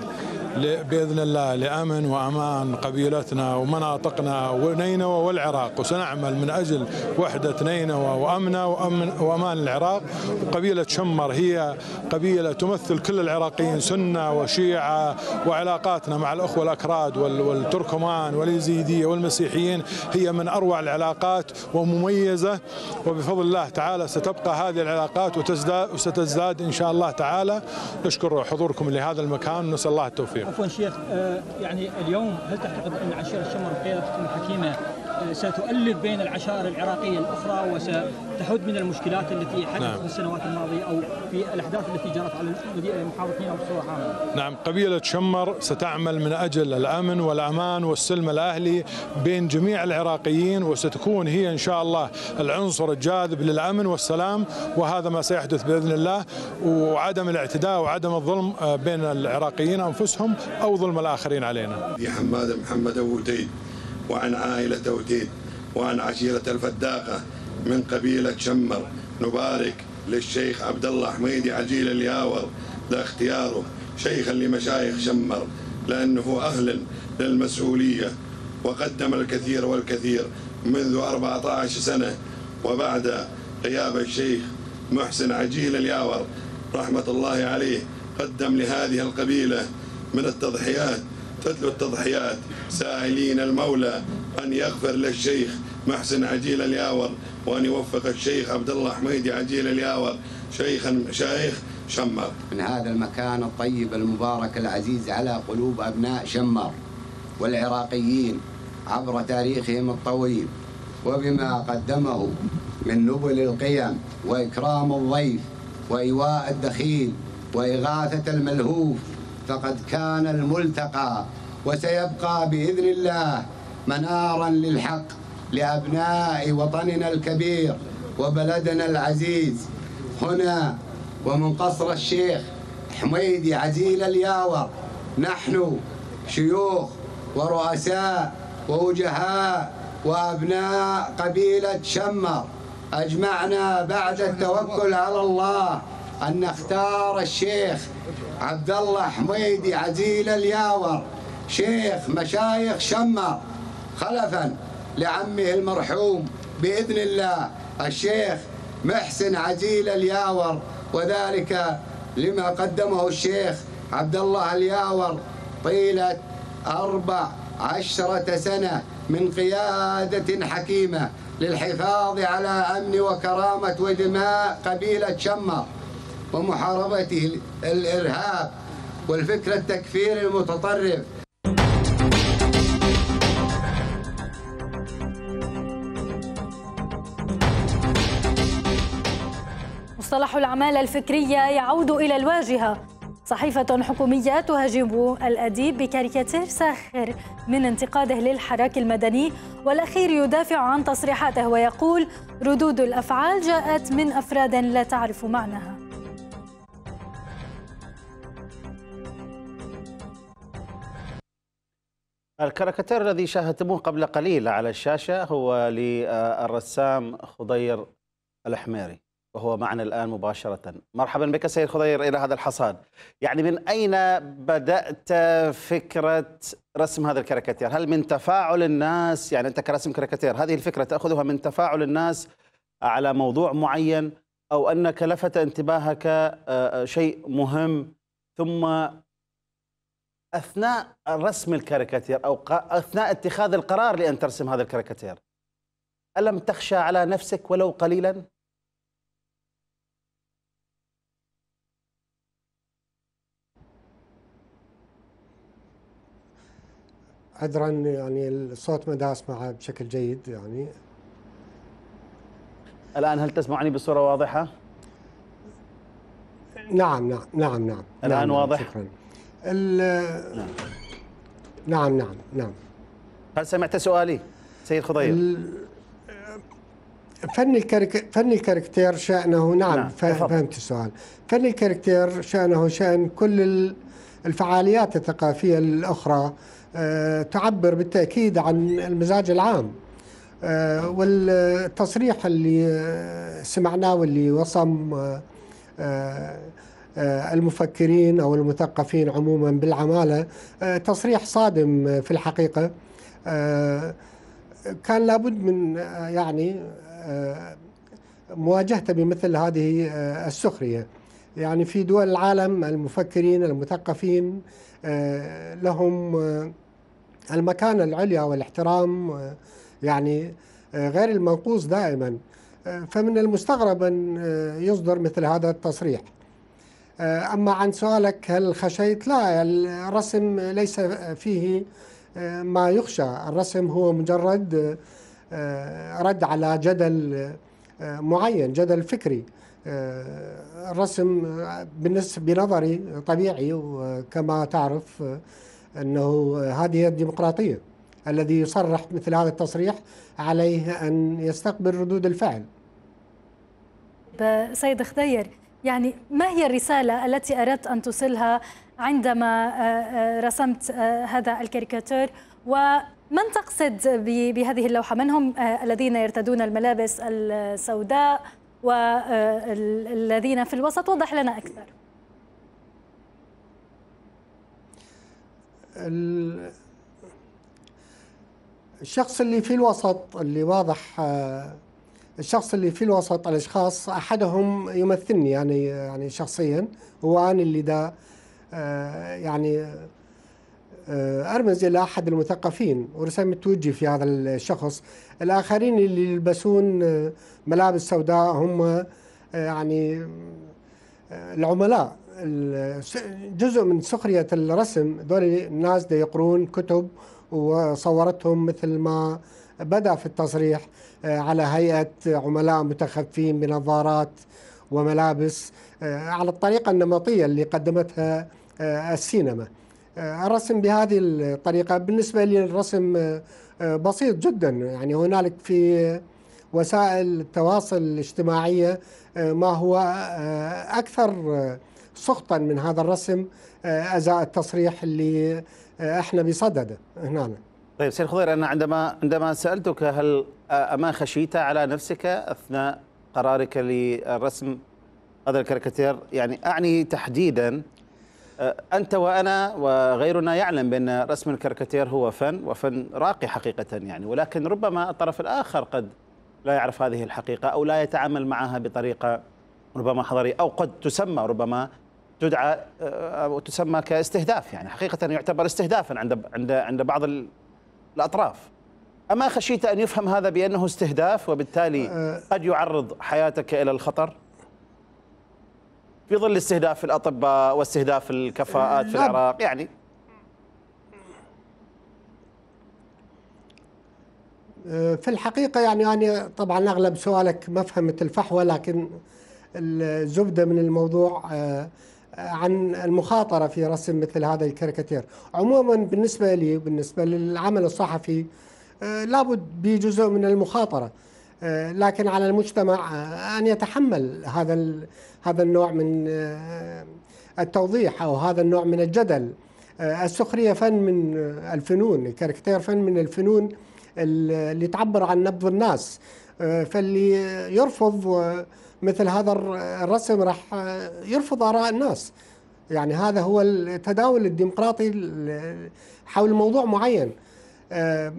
باذن الله لامن وامان قبيلتنا ومناطقنا ونينوى والعراق وسنعمل من اجل وحده نينوى وامنا وأمن وامان العراق وقبيله شمر هي قبيله تمثل كل العراقيين سنه وشيعه وعلاقاتنا مع الاخوه الاكراد والتركمان واليزيديه والمسيحيين هي من اروع العلاقات ومميزه وبفضل الله تعالى ستبقى هذه العلاقات وتزداد وستزداد إن شاء الله تعالى نشكر حضوركم لهذا المكان نسال الله التوفيق عفوا شيخ آه، يعني اليوم هل تعتقد أن عشيرة الشمر قيادة الحكيمة ستؤلف بين العشائر العراقية الأخرى وستحد من المشكلات التي حدثت نعم. في السنوات الماضية أو في الأحداث التي جرت على المحافظين بصورة عامة نعم قبيلة شمر ستعمل من أجل الأمن والأمان والسلم الأهلي بين جميع العراقيين وستكون هي إن شاء الله العنصر الجاذب للأمن والسلام وهذا ما سيحدث بإذن الله وعدم الاعتداء وعدم الظلم آه، بين العراقيين أنفسهم أو ظلم الآخرين علينا في حماده محمد أبو وعن عائلة وديد وعن عشيرة الفداقة من قبيلة شمر نبارك للشيخ عبد الله حميدي عجيل الياور لاختياره شيخا لمشايخ شمر لأنه أهل للمسؤولية وقدم الكثير والكثير منذ 14 سنة وبعد غياب الشيخ محسن عجيل الياور رحمة الله عليه قدم لهذه القبيلة من التضحيات تتلو التضحيات سائلين المولى أن يغفر للشيخ محسن عجيل الياور وأن يوفق الشيخ عبد الله حميدي عجيل الياور شيخا شيخ شمر من هذا المكان الطيب المبارك العزيز على قلوب أبناء شمر والعراقيين عبر تاريخهم الطويل وبما قدمه من نبل القيم وإكرام الضيف وإيواء الدخيل وإغاثة الملهوف فقد كان الملتقى وسيبقى باذن الله منارا للحق لابناء وطننا الكبير وبلدنا العزيز هنا ومن قصر الشيخ حميدي عزيل الياور نحن شيوخ ورؤساء ووجهاء وابناء قبيله شمر اجمعنا بعد التوكل على الله أن نختار الشيخ عبد الله حميدي عزيل الياور شيخ مشايخ شمر خلفا لعمه المرحوم بإذن الله الشيخ محسن عزيل الياور وذلك لما قدمه الشيخ عبد الله الياور طيلة أربع عشرة سنة من قيادة حكيمة للحفاظ على أمن وكرامة ودماء قبيلة شمر ومحاربته الإرهاب والفكر التكفيري المتطرف مصطلح العمالة الفكرية يعود إلى الواجهة صحيفة حكومية تهاجم الأديب بكاريكاتير ساخر من انتقاده للحراك المدني والأخير يدافع عن تصريحاته ويقول ردود الأفعال جاءت من أفراد لا تعرف معناها الكاريكاتير الذي شاهدتموه قبل قليل على الشاشة هو للرسام خضير الحميري وهو معنا الآن مباشرة مرحبا بك سيد خضير إلى هذا الحصاد يعني من أين بدأت فكرة رسم هذا الكاريكاتير هل من تفاعل الناس يعني أنت كرسم كاريكاتير هذه الفكرة تأخذها من تفاعل الناس على موضوع معين أو أنك لفت انتباهك آه، آه، شيء مهم ثم اثناء رسم الكاريكاتير او اثناء اتخاذ القرار لان ترسم هذا الكاريكاتير الم تخشى على نفسك ولو قليلا؟ عذرا يعني الصوت ما داس اسمعه بشكل جيد يعني الان هل تسمعني بصوره واضحه؟ نعم نعم نعم نعم الان نعم, نعم، واضح؟ شكرا نعم. نعم نعم نعم هل سمعت سؤالي سيد خضير فن الكارك... فن الكاركتير شأنه نعم, نعم. فهمت السؤال فن الكاركتير شأنه شأن كل الفعاليات الثقافية الأخرى آه، تعبر بالتأكيد عن المزاج العام آه، والتصريح اللي سمعناه واللي وصم آه، آه، المفكرين او المثقفين عموما بالعماله آه، تصريح صادم آه، في الحقيقه كان لابد من يعني مواجهته بمثل هذه السخريه يعني في دول العالم المفكرين المثقفين لهم المكانه العليا والاحترام يعني غير المنقوص دائما فمن المستغرب ان يصدر مثل هذا التصريح آه، أما عن سؤالك هل خشيت لا الرسم ليس فيه آه، ما يخشى الرسم هو مجرد آه، رد على جدل معين جدل فكري الرسم بالنسبة بنظري طبيعي وكما تعرف أنه هذه الديمقراطية الذي يصرح مثل هذا التصريح عليه أن يستقبل ردود الفعل سيد خدير يعني ما هي الرسالة التي أردت أن توصلها عندما آه، آه، رسمت آه، هذا الكاريكاتير ومن تقصد بهذه اللوحة من هم الذين يرتدون الملابس السوداء والذين في الوسط وضح لنا أكثر الشخص اللي في الوسط اللي واضح الشخص اللي في الوسط الاشخاص احدهم يمثلني يعني يعني شخصيا هو انا اللي ده آه، يعني آه، ارمز الى احد المثقفين ورسمت وجهي في هذا الشخص الاخرين اللي يلبسون آه، ملابس سوداء هم يعني العملاء جزء من سخرية الرسم دول الناس دا يقرون كتب وصورتهم مثل ما بدأ في التصريح آه، على هيئة عملاء متخفين بنظارات وملابس آه، على الطريقة النمطية اللي قدمتها آه، السينما الرسم بهذه الطريقة بالنسبة لي الرسم بسيط جدا يعني هنالك في وسائل التواصل الاجتماعية ما هو أكثر سخطا من هذا الرسم أزاء التصريح اللي احنا بصدده هنا طيب سيد خضير انا عندما عندما سالتك هل آه، اما خشيت على نفسك اثناء قرارك للرسم هذا الكاريكاتير يعني اعني تحديدا آه، انت وانا وغيرنا يعلم بان رسم الكاريكاتير هو فن وفن راقي حقيقه يعني ولكن ربما الطرف الاخر قد لا يعرف هذه الحقيقه او لا يتعامل معها بطريقه ربما حضاريه او قد تسمى ربما تدعى آه، تسمى كاستهداف يعني حقيقه يعتبر استهدافا عند عند عند بعض الأطراف أما خشيت أن يفهم هذا بأنه استهداف وبالتالي أه. قد يعرض حياتك إلى الخطر في ظل استهداف الأطباء واستهداف الكفاءات في نعم. العراق يعني أه، في الحقيقة يعني أنا طبعا أغلب سؤالك ما فهمت الفحوى لكن الزبدة من الموضوع أه، عن المخاطرة في رسم مثل هذا الكاريكاتير عموما بالنسبة لي بالنسبة للعمل الصحفي آه، لابد بجزء من المخاطرة آه، لكن على المجتمع آه، أن يتحمل هذا هذا النوع من التوضيح أو هذا النوع من الجدل السخرية فن من الفنون الكاريكاتير فن من الفنون اللي تعبر عن نبض الناس فاللي يرفض مثل هذا الرسم راح يرفض آراء الناس يعني هذا هو التداول الديمقراطي حول موضوع معين آه،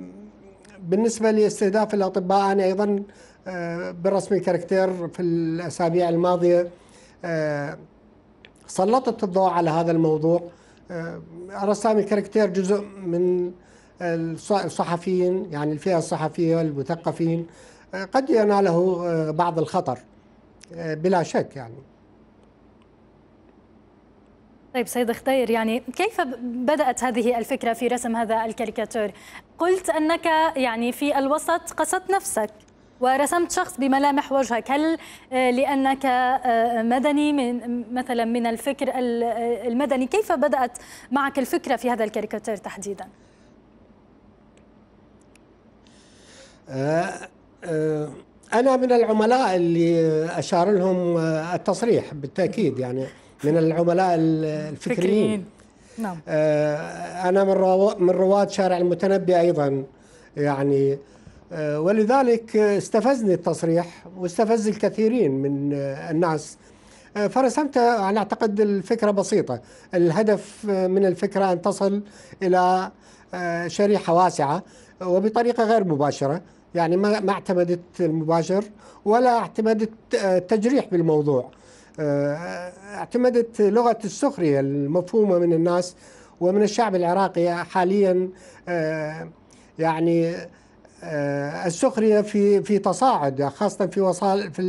بالنسبة لاستهداف الأطباء أنا أيضا آه، برسم الكاركتير في الأسابيع الماضية آه، سلطت الضوء على هذا الموضوع رسام الكاركتير جزء من الصحفيين يعني الفئة الصحفية والمثقفين قد يناله بعض الخطر آه، بلا شك يعني طيب سيد اختير يعني كيف بدأت هذه الفكرة في رسم هذا الكاريكاتور؟ قلت أنك يعني في الوسط قصدت نفسك ورسمت شخص بملامح وجهك هل آه، لأنك آه، مدني من مثلا من الفكر المدني كيف بدأت معك الفكرة في هذا الكاريكاتير تحديدا؟ آه آه انا من العملاء اللي اشار لهم التصريح بالتاكيد يعني من العملاء الفكريين نعم آه، انا من من رواد شارع المتنبي ايضا يعني آه، ولذلك استفزني التصريح واستفز الكثيرين من آه، الناس فرسمت أنا أعتقد الفكرة بسيطة الهدف من الفكرة أن تصل إلى شريحة واسعة وبطريقة غير مباشرة يعني ما ما اعتمدت المباشر ولا اعتمدت آه، تجريح بالموضوع آه، اعتمدت لغة السخرية المفهومة من الناس ومن الشعب العراقي حاليا آه، يعني السخرية في في تصاعد خاصة في وصال في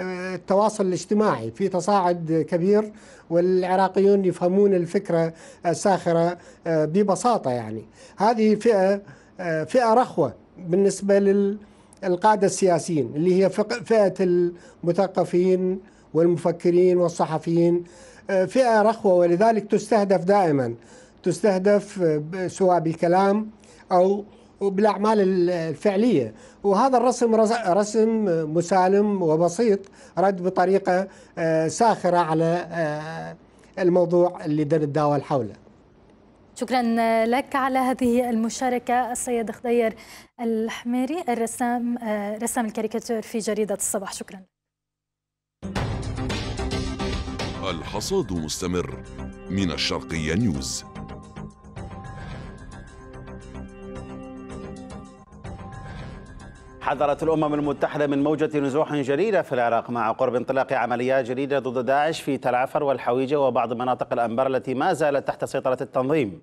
التواصل الاجتماعي في تصاعد كبير والعراقيون يفهمون الفكرة الساخرة ببساطة يعني هذه فئة فئة رخوة بالنسبة للقادة السياسيين اللي هي فئة المثقفين والمفكرين والصحفيين آه، فئة رخوة ولذلك تستهدف دائما تستهدف آه، سواء بالكلام أو بالأعمال الفعليه وهذا الرسم رسم مسالم وبسيط رد بطريقه آه، ساخره على الموضوع اللي نتداول حوله شكرا لك على هذه المشاركة السيد خضير الحميري الرسام آه، رسام الكاريكاتير في جريدة الصباح شكرا الحصاد مستمر من الشرقية نيوز حذرت الأمم المتحدة من موجة نزوح جديدة في العراق مع قرب انطلاق عمليات جديدة ضد داعش في تلعفر والحويجة وبعض مناطق الأنبار التي ما زالت تحت سيطرة التنظيم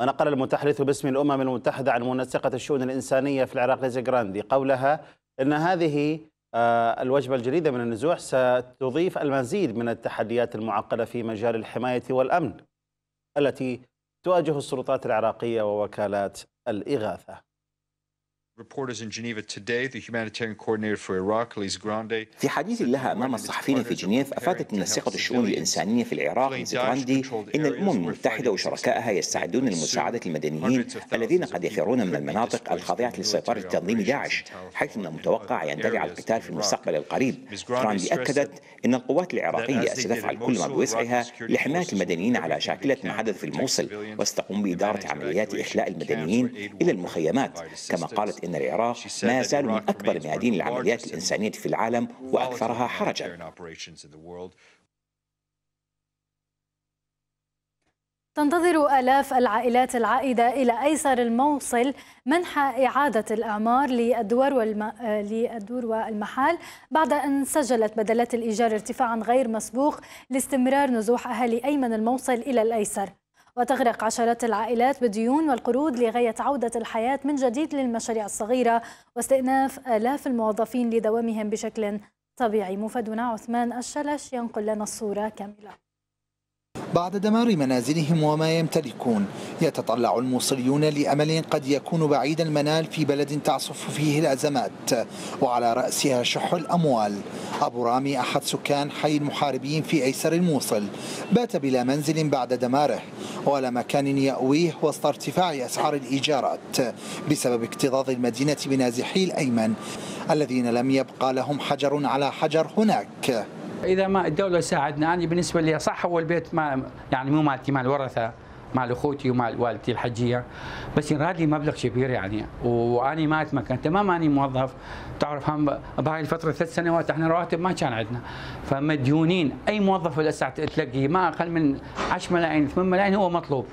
ونقل المتحدث باسم الأمم المتحدة عن منسقة الشؤون الإنسانية في العراق ليز جراندي قولها أن هذه آه، الوجبة الجديدة من النزوح ستضيف المزيد من التحديات المعقدة في مجال الحماية والأمن التي تواجه السلطات العراقية ووكالات الإغاثة في حديث لها أمام الصحفيين في جنيف أفادت منسقة الشؤون الإنسانية في العراق مزيغراندي إن الأمم المتحدة وشركائها يستعدون لمساعدة المدنيين الذين قد يفرون من المناطق الخاضعة لسيطرة تنظيم داعش حيث من المتوقع يندلع القتال في المستقبل القريب راندي أكدت أن القوات العراقية ستفعل كل ما بوسعها لحماية المدنيين على شاكلة ما حدث في الموصل وستقوم بإدارة عمليات إخلاء المدنيين إلى المخيمات كما قالت إن العراق ما زال من أكبر ميادين العمليات الإنسانية في العالم وأكثرها حرجا تنتظر آلاف العائلات العائدة إلى أيسر الموصل منح إعادة الأعمار للدور, والم... آه، للدور والمحال بعد أن سجلت بدلات الإيجار ارتفاعا غير مسبوق لاستمرار نزوح أهالي أيمن الموصل إلى الأيسر وتغرق عشرات العائلات بالديون والقروض لغاية عودة الحياة من جديد للمشاريع الصغيرة واستئناف آلاف الموظفين لدوامهم بشكل طبيعي مفادنا عثمان الشلش ينقل لنا الصورة كاملة بعد دمار منازلهم وما يمتلكون يتطلع الموصليون لأمل قد يكون بعيد المنال في بلد تعصف فيه الأزمات وعلى رأسها شح الأموال أبو رامي أحد سكان حي المحاربين في أيسر الموصل بات بلا منزل بعد دماره ولا مكان يأويه وسط ارتفاع أسعار الإيجارات بسبب اكتظاظ المدينة بنازحي الأيمن الذين لم يبقى لهم حجر على حجر هناك اذا ما الدوله ساعدنا انا بالنسبه لي صح هو البيت ما يعني مو مالتي مال ورثه مال اخوتي ومال والدتي الحجيه بس ينراد لي مبلغ كبير يعني واني ما اتمكن تمام ماني موظف تعرف هم بهاي الفتره ثلاث سنوات احنا رواتب ما كان عندنا فمديونين اي موظف هسه تلاقيه ما اقل من 10 ملايين 8 ملايين هو مطلوب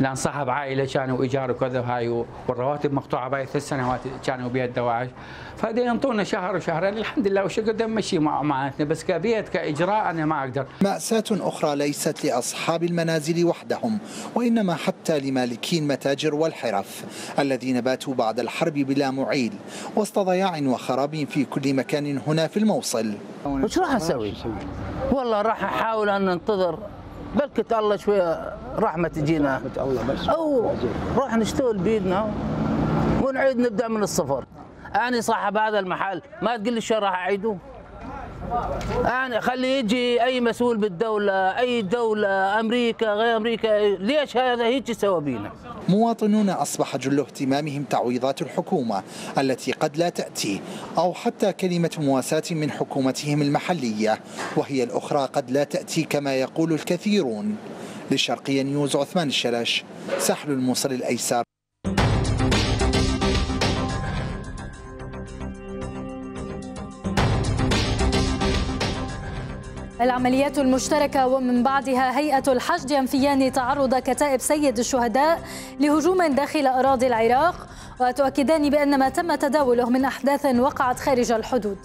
لان صاحب عائله كانوا ايجار وكذا هاي والرواتب مقطوعه باي ثلاث سنوات كانوا بها الدواعش فدي ينطونا شهر وشهرين الحمد لله وش قد مشي مع معاناتنا بس كبيت كاجراء انا ما اقدر. ماساه اخرى ليست لاصحاب المنازل وحدهم وانما حتى لمالكي المتاجر والحرف الذين باتوا بعد الحرب بلا معيل وسط ضياع وخراب في كل مكان هنا في الموصل. وش راح اسوي؟ والله راح احاول ان انتظر بلكة الله شويه رحمه تجينا او راح نشتغل بيدنا ونعيد نبدا من الصفر اني صاحب هذا المحل ما تقول لي شو راح اعيده يعني خلي يجي اي مسؤول بالدوله اي دوله امريكا غير امريكا ليش هذا هيك سوى بينا مواطنون اصبح جل اهتمامهم تعويضات الحكومه التي قد لا تاتي او حتى كلمه مواساه من حكومتهم المحليه وهي الاخرى قد لا تاتي كما يقول الكثيرون للشرقيه نيوز عثمان الشلش سحل الموصل الايسر العمليات المشتركة ومن بعدها هيئة الحشد ينفيان تعرض كتائب سيد الشهداء لهجوم داخل أراضي العراق وتؤكدان بأن ما تم تداوله من أحداث وقعت خارج الحدود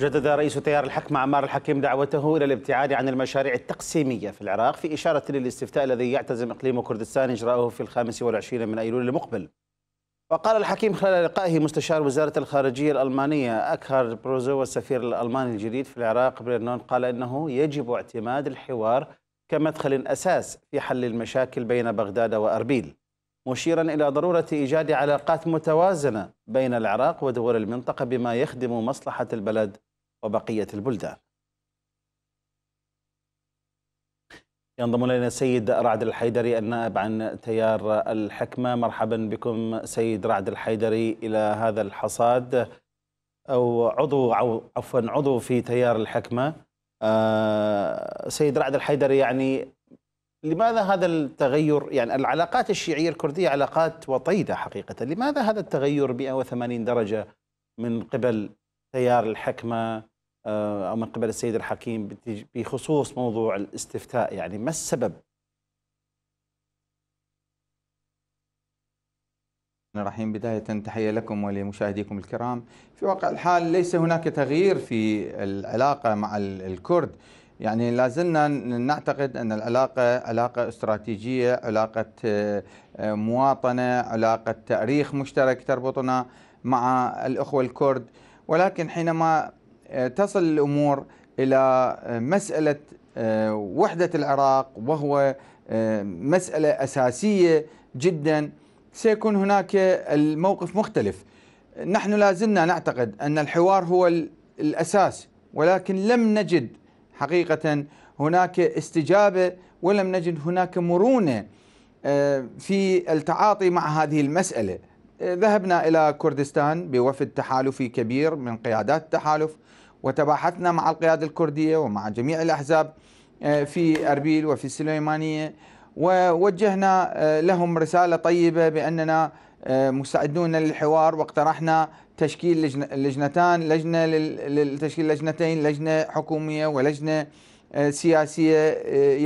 جدد رئيس تيار الحكم عمار الحكيم دعوته الى الابتعاد عن المشاريع التقسيميه في العراق في اشاره للاستفتاء الذي يعتزم اقليم كردستان اجراءه في الخامس والعشرين من ايلول المقبل وقال الحكيم خلال لقائه مستشار وزارة الخارجية الألمانية أكهر بروزو والسفير الألماني الجديد في العراق برنون قال إنه يجب اعتماد الحوار كمدخل أساس في حل المشاكل بين بغداد وأربيل مشيرا إلى ضرورة إيجاد علاقات متوازنة بين العراق ودول المنطقة بما يخدم مصلحة البلد وبقية البلدان ينضم الينا السيد رعد الحيدري النائب عن تيار الحكمه مرحبا بكم سيد رعد الحيدري الى هذا الحصاد او عضو عفوا عضو في تيار الحكمه آه، سيد رعد الحيدري يعني لماذا هذا التغير يعني العلاقات الشيعيه الكرديه علاقات وطيده حقيقه لماذا هذا التغير 180 درجه من قبل تيار الحكمه آه، او من قبل السيد الحكيم بخصوص موضوع الاستفتاء يعني ما السبب؟ الرحيم بداية تحية لكم ولمشاهديكم الكرام في واقع الحال ليس هناك تغيير في العلاقة مع الكرد يعني لازلنا نعتقد أن العلاقة علاقة استراتيجية علاقة آه، مواطنة علاقة تاريخ مشترك تربطنا مع الأخوة الكرد ولكن حينما آه، تصل الامور الى آه، مساله آه، وحده العراق وهو مساله اساسيه جدا سيكون هناك الموقف مختلف نحن لا زلنا نعتقد ان الحوار هو الاساس ولكن لم نجد حقيقه هناك استجابه ولم نجد هناك مرونه في التعاطي مع هذه المساله ذهبنا الى كردستان بوفد تحالفي كبير من قيادات التحالف وتباحثنا مع القيادة الكردية ومع جميع الأحزاب آه، في أربيل وفي السليمانية ووجهنا آه، لهم رسالة طيبة بأننا آه، مستعدون للحوار واقترحنا تشكيل لجنتان لجنة لتشكيل لجنتين لجنة حكومية ولجنة سياسية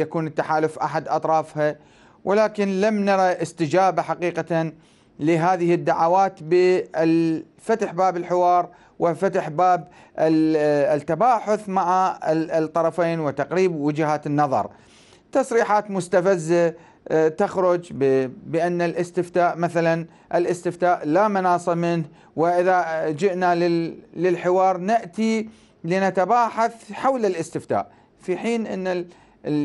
يكون التحالف أحد أطرافها ولكن لم نرى استجابة حقيقة لهذه الدعوات بالفتح باب الحوار وفتح باب التباحث مع الطرفين وتقريب وجهات النظر تصريحات مستفزه آه، تخرج بأن الاستفتاء مثلا الاستفتاء لا مناص منه وإذا جئنا للحوار نأتي لنتباحث حول الاستفتاء في حين أن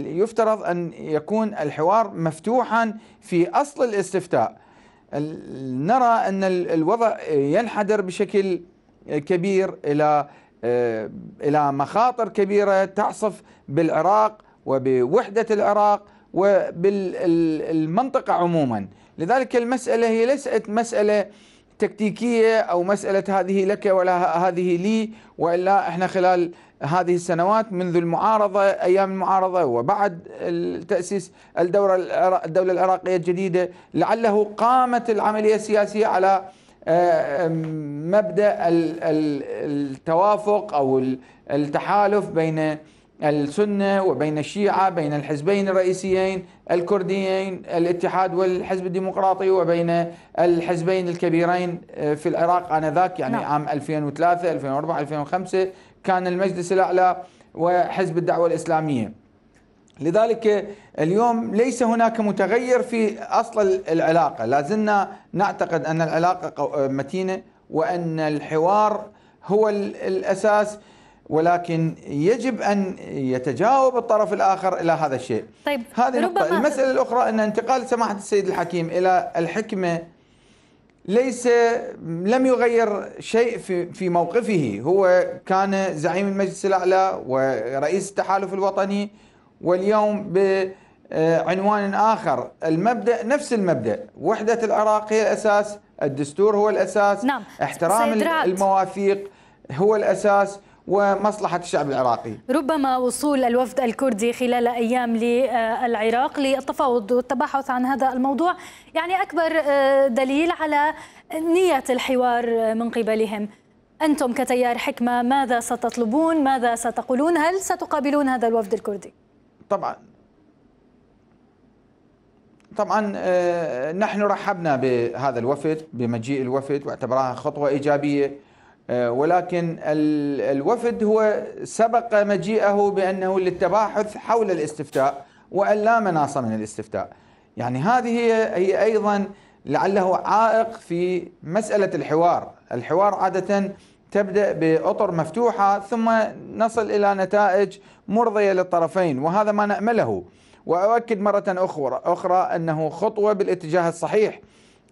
يفترض أن يكون الحوار مفتوحا في أصل الاستفتاء نرى أن الوضع ينحدر بشكل كبير الى آه، الى مخاطر كبيره تعصف بالعراق وبوحده العراق وبالمنطقه عموما، لذلك المساله هي ليست مساله تكتيكيه او مساله هذه لك ولا هذه لي والا احنا خلال هذه السنوات منذ المعارضه ايام المعارضه وبعد تاسيس الدوله العراقيه الجديده لعله قامت العمليه السياسيه على آه، مبدا التوافق او التحالف بين السنه وبين الشيعه بين الحزبين الرئيسيين الكرديين الاتحاد والحزب الديمقراطي وبين الحزبين الكبيرين آه، في العراق انذاك يعني نعم. عام 2003 2004 2005 كان المجلس الاعلى وحزب الدعوه الاسلاميه لذلك اليوم ليس هناك متغير في اصل العلاقه، لازلنا نعتقد ان العلاقه متينه وان الحوار هو الاساس ولكن يجب ان يتجاوب الطرف الاخر الى هذا الشيء. طيب هذه نقطة. المساله الاخرى ان انتقال سماحه السيد الحكيم الى الحكمه ليس لم يغير شيء في في موقفه، هو كان زعيم المجلس الاعلى ورئيس التحالف الوطني واليوم بعنوان آخر المبدأ نفس المبدأ وحدة العراق هي الأساس الدستور هو الأساس نعم. احترام المواثيق هو الأساس ومصلحة الشعب العراقي ربما وصول الوفد الكردي خلال أيام للعراق للتفاوض والتباحث عن هذا الموضوع يعني أكبر آه، دليل على نية الحوار من قبلهم أنتم كتيار حكمة ماذا ستطلبون ماذا ستقولون هل ستقابلون هذا الوفد الكردي؟ طبعا طبعا آه، نحن رحبنا بهذا الوفد بمجيء الوفد واعتبرها خطوة إيجابية آه، ولكن الوفد هو سبق مجيئه بأنه للتباحث حول الاستفتاء وأن لا مناص من الاستفتاء يعني هذه هي أيضا لعله عائق في مسألة الحوار الحوار عادة تبدأ بأطر مفتوحة ثم نصل إلى نتائج مرضية للطرفين وهذا ما نأمله وأؤكد مرة أخرى, أخرى أنه خطوة بالاتجاه الصحيح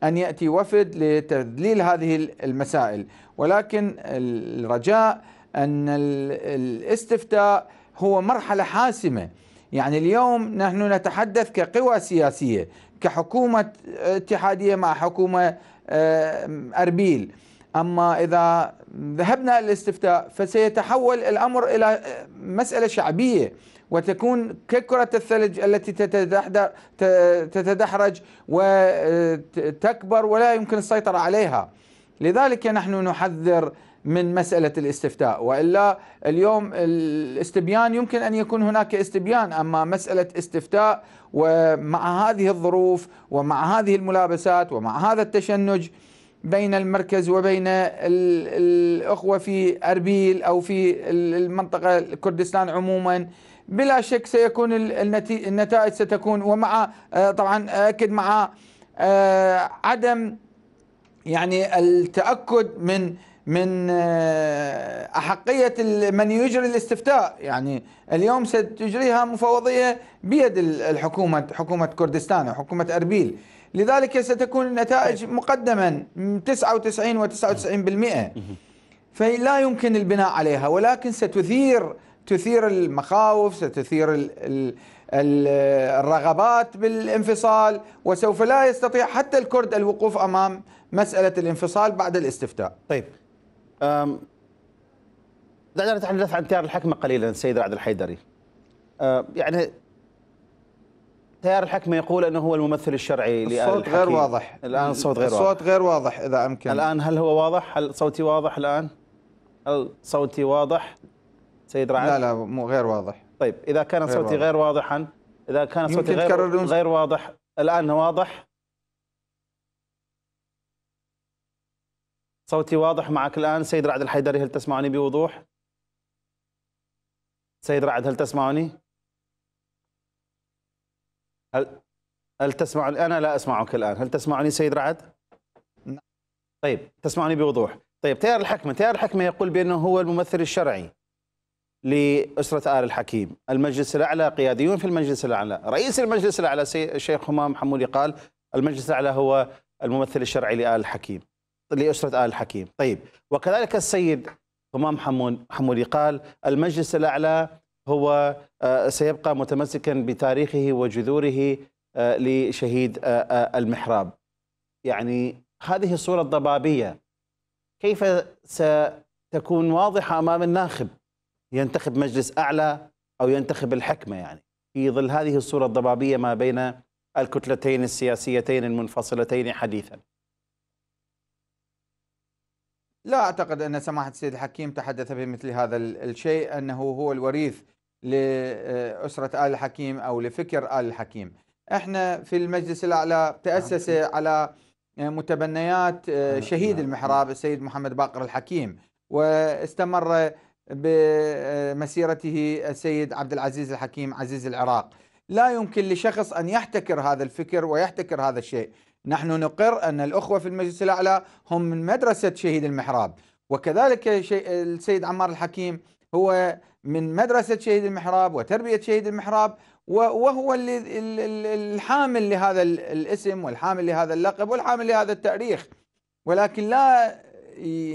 أن يأتي وفد لتذليل هذه المسائل ولكن الرجاء أن الاستفتاء هو مرحلة حاسمة يعني اليوم نحن نتحدث كقوى سياسية كحكومة اتحادية مع حكومة آه، أربيل أما إذا ذهبنا للاستفتاء فسيتحول الأمر إلى مسألة شعبية وتكون ككرة الثلج التي تتدحرج وتكبر ولا يمكن السيطرة عليها لذلك نحن نحذر من مسألة الاستفتاء وإلا اليوم الاستبيان يمكن أن يكون هناك استبيان أما مسألة استفتاء ومع هذه الظروف ومع هذه الملابسات ومع هذا التشنج بين المركز وبين الأخوة في أربيل أو في المنطقة كردستان عموما بلا شك سيكون النتائج ستكون ومع آه، طبعا أكد مع آه، عدم يعني التأكد من من آه، أحقية من يجري الاستفتاء يعني اليوم ستجريها مفوضية بيد الحكومة حكومة كردستان وحكومة أربيل لذلك ستكون النتائج طيب. مقدما 99 و99% فلا يمكن البناء عليها ولكن ستثير تثير المخاوف ستثير الرغبات بالانفصال وسوف لا يستطيع حتى الكرد الوقوف امام مساله الانفصال بعد الاستفتاء. طيب دعنا نتحدث عن تيار الحكمه قليلا سيد عبد الحيدري. أه، يعني تيار الحكمه يقول انه هو الممثل الشرعي الصوت غير واضح الان الصوت غير الصوت واضح الصوت غير واضح اذا امكن الان هل هو واضح؟ هل صوتي واضح الان؟ هل صوتي واضح؟ سيد رعد؟ لا لا مو غير واضح طيب اذا كان غير صوتي واضح. غير واضحا اذا كان صوتي غير غير واضح الان واضح؟ صوتي واضح معك الان سيد رعد الحيدري هل تسمعني بوضوح؟ سيد رعد هل تسمعني؟ هل هل تسمع انا لا اسمعك الان هل تسمعني سيد رعد نعم طيب تسمعني بوضوح طيب تيار الحكمه تيار الحكمه يقول بانه هو الممثل الشرعي لأسرة آل الحكيم المجلس الأعلى قياديون في المجلس الأعلى رئيس المجلس الأعلى الشيخ همام حمولي قال المجلس الأعلى هو الممثل الشرعي لآل الحكيم لأسرة آل الحكيم طيب وكذلك السيد همام حمولي قال المجلس الأعلى هو آه، سيبقى متمسكا بتاريخه وجذوره آه، لشهيد آه، المحراب يعني هذه الصورة الضبابية كيف ستكون واضحة أمام الناخب ينتخب مجلس أعلى أو ينتخب الحكمة يعني في ظل هذه الصورة الضبابية ما بين الكتلتين السياسيتين المنفصلتين حديثا لا أعتقد أن سماحة السيد الحكيم تحدث بمثل هذا الشيء أنه هو الوريث لأسرة آل الحكيم أو لفكر آل الحكيم احنا في المجلس الأعلى نعم. تأسس على متبنيات آه، نعم، شهيد نعم، المحراب السيد محمد باقر الحكيم واستمر بمسيرته آه، السيد عبد العزيز الحكيم عزيز العراق لا يمكن لشخص أن يحتكر هذا الفكر ويحتكر هذا الشيء نحن نقر أن الأخوة في المجلس الأعلى هم من مدرسة شهيد المحراب وكذلك السيد عمار الحكيم هو من مدرسة شهيد المحراب وتربية شهيد المحراب وهو الحامل لهذا الاسم والحامل لهذا اللقب والحامل لهذا التاريخ ولكن لا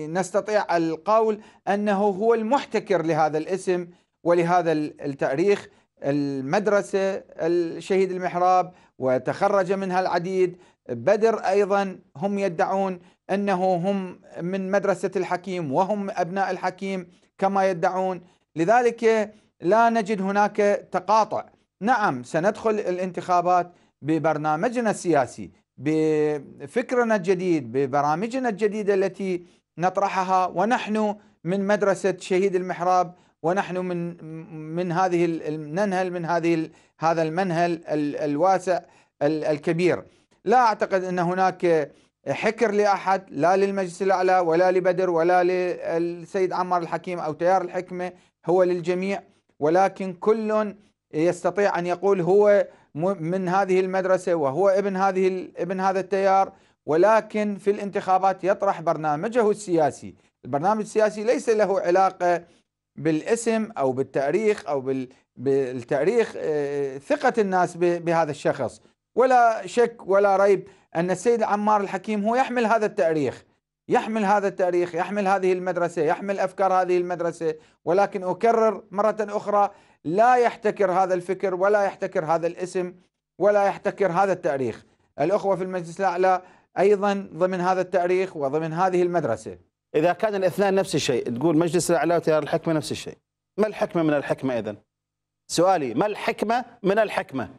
نستطيع القول أنه هو المحتكر لهذا الاسم ولهذا التاريخ المدرسة الشهيد المحراب وتخرج منها العديد بدر أيضا هم يدعون أنه هم من مدرسة الحكيم وهم أبناء الحكيم كما يدعون لذلك لا نجد هناك تقاطع نعم سندخل الانتخابات ببرنامجنا السياسي بفكرنا الجديد ببرامجنا الجديدة التي نطرحها ونحن من مدرسة شهيد المحراب ونحن من من هذه ننهل من هذه هذا المنهل الواسع الكبير لا اعتقد ان هناك حكر لاحد لا للمجلس الاعلى ولا لبدر ولا للسيد عمار الحكيم او تيار الحكمه هو للجميع ولكن كل يستطيع ان يقول هو من هذه المدرسه وهو ابن هذه ابن هذا التيار ولكن في الانتخابات يطرح برنامجه السياسي، البرنامج السياسي ليس له علاقه بالاسم او بالتاريخ او بالتاريخ آه، ثقه الناس بهذا الشخص، ولا شك ولا ريب ان السيد عمار الحكيم هو يحمل هذا التاريخ يحمل هذا التاريخ يحمل هذه المدرسة يحمل أفكار هذه المدرسة ولكن أكرر مرة أخرى لا يحتكر هذا الفكر ولا يحتكر هذا الاسم ولا يحتكر هذا التاريخ الأخوة في المجلس الأعلى أيضا ضمن هذا التاريخ وضمن هذه المدرسة إذا كان الاثنان نفس الشيء تقول مجلس الأعلى وتيار الحكمة نفس الشيء ما الحكمة من الحكمة إذن سؤالي ما الحكمة من الحكمة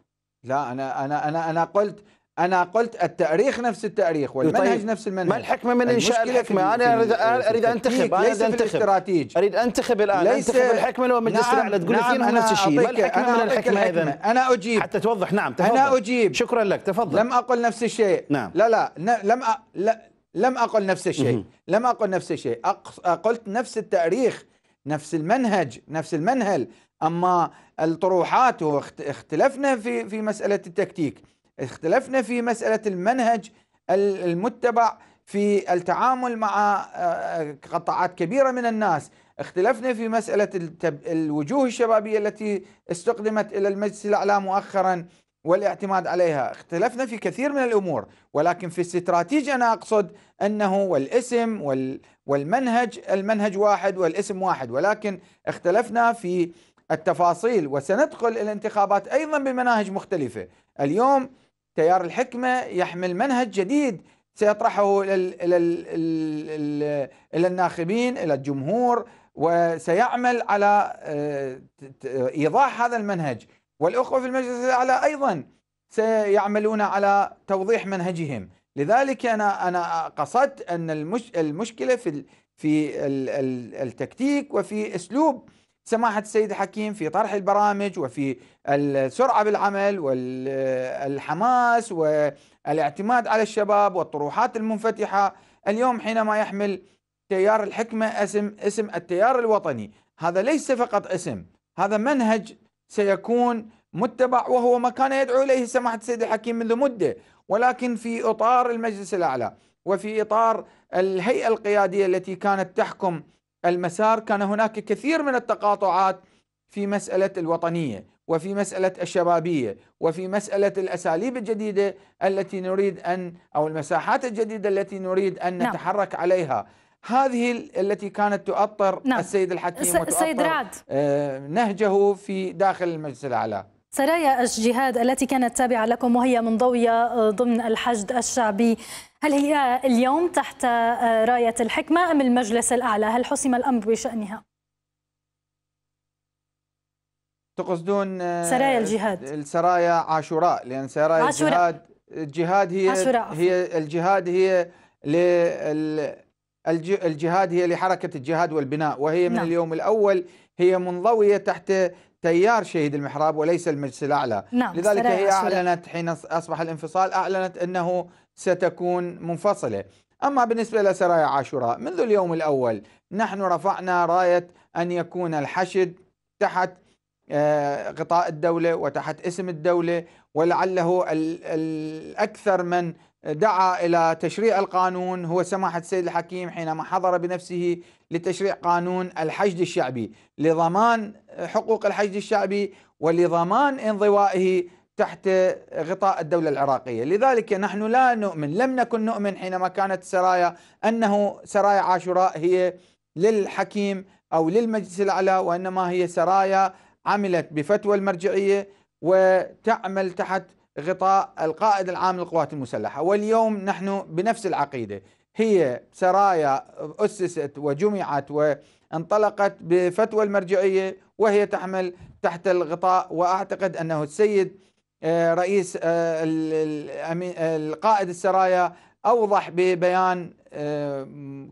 لا أنا أنا أنا أنا قلت أنا قلت التأريخ نفس التأريخ طيب. والمنهج طيب. نفس المنهج ما الحكمة من إنشاء الحكمة أنا أريد, أريد أنتخب أنا أريد أنتخب استراتيج أريد أنتخب الآن ليس أنتخب الحكمة لو مجلس نعم الأعلى تقول نعم فينا نفس الشيء ما الحكمة أنا من الحكمة إذا أنا أجيب حتى توضح نعم تفضل أنا أجيب شكرا لك تفضل لم أقل نفس الشيء نعم لا لا لم أ... لا لم أقل نفس الشيء لم أقل نفس الشيء قلت نفس التأريخ نفس المنهج نفس المنهل أما الطروحات واختلفنا في في مسألة التكتيك اختلفنا في مسألة المنهج المتبع في التعامل مع آه، قطاعات كبيرة من الناس اختلفنا في مسألة الوجوه الشبابية التي استقدمت إلى المجلس الأعلى مؤخرا والاعتماد عليها اختلفنا في كثير من الأمور ولكن في الاستراتيجية أنا أقصد أنه والاسم والمنهج المنهج واحد والاسم واحد ولكن اختلفنا في التفاصيل وسندخل الانتخابات أيضا بمناهج مختلفة اليوم تيار الحكمة يحمل منهج جديد سيطرحه إلى, إلى, إلى, الناخبين إلى الجمهور وسيعمل على آه، إيضاح هذا المنهج والأخوة في المجلس الأعلى أيضا سيعملون على توضيح منهجهم لذلك أنا أنا قصدت أن المشكلة في في التكتيك وفي أسلوب سماحة السيد حكيم في طرح البرامج وفي السرعة بالعمل والحماس والاعتماد على الشباب والطروحات المنفتحة اليوم حينما يحمل تيار الحكمة اسم اسم التيار الوطني هذا ليس فقط اسم هذا منهج سيكون متبع وهو ما كان يدعو إليه سماحة السيد الحكيم منذ مدة ولكن في إطار المجلس الأعلى وفي إطار الهيئة القيادية التي كانت تحكم المسار كان هناك كثير من التقاطعات في مسألة الوطنية وفي مسألة الشبابية وفي مسألة الأساليب الجديدة التي نريد أن أو المساحات الجديدة التي نريد أن نعم. نتحرك عليها هذه التي كانت تؤطر نعم. السيد الحكيم وتؤطر سيد رعد. آه، نهجه في داخل المجلس الأعلى سرايا الجهاد التي كانت تابعة لكم وهي منضوية آه، ضمن الحشد الشعبي هل هي اليوم تحت آه، راية الحكمة أم المجلس الأعلى هل حسم الأمر بشأنها؟ تقصدون آه، سرايا الجهاد سرايا عاشوراء لأن سرايا عاشوراء. الجهاد الجهاد هي عاشوراء. هي الجهاد هي الجهاد هي لحركة الجهاد والبناء وهي من نعم. اليوم الأول هي منضوية تحت تيار شهيد المحراب وليس المجلس الأعلى نعم لذلك هي أعلنت حين أصبح الانفصال أعلنت أنه ستكون منفصلة أما بالنسبة لسرايا عاشوراء منذ اليوم الأول نحن رفعنا راية أن يكون الحشد تحت آه، غطاء الدولة وتحت اسم الدولة ولعله الأكثر من دعا إلى تشريع القانون هو سماحة السيد الحكيم حينما حضر بنفسه لتشريع قانون الحشد الشعبي لضمان حقوق الحشد الشعبي ولضمان انضوائه تحت غطاء الدولة العراقية لذلك نحن لا نؤمن لم نكن نؤمن حينما كانت السرايا أنه سرايا عاشوراء هي للحكيم أو للمجلس الأعلى وإنما هي سرايا عملت بفتوى المرجعية وتعمل تحت غطاء القائد العام للقوات المسلحة واليوم نحن بنفس العقيدة هي سرايا أسست وجمعت وانطلقت بفتوى المرجعية وهي تحمل تحت الغطاء وأعتقد أنه السيد آه، رئيس آه، القائد السرايا أوضح ببيان آه،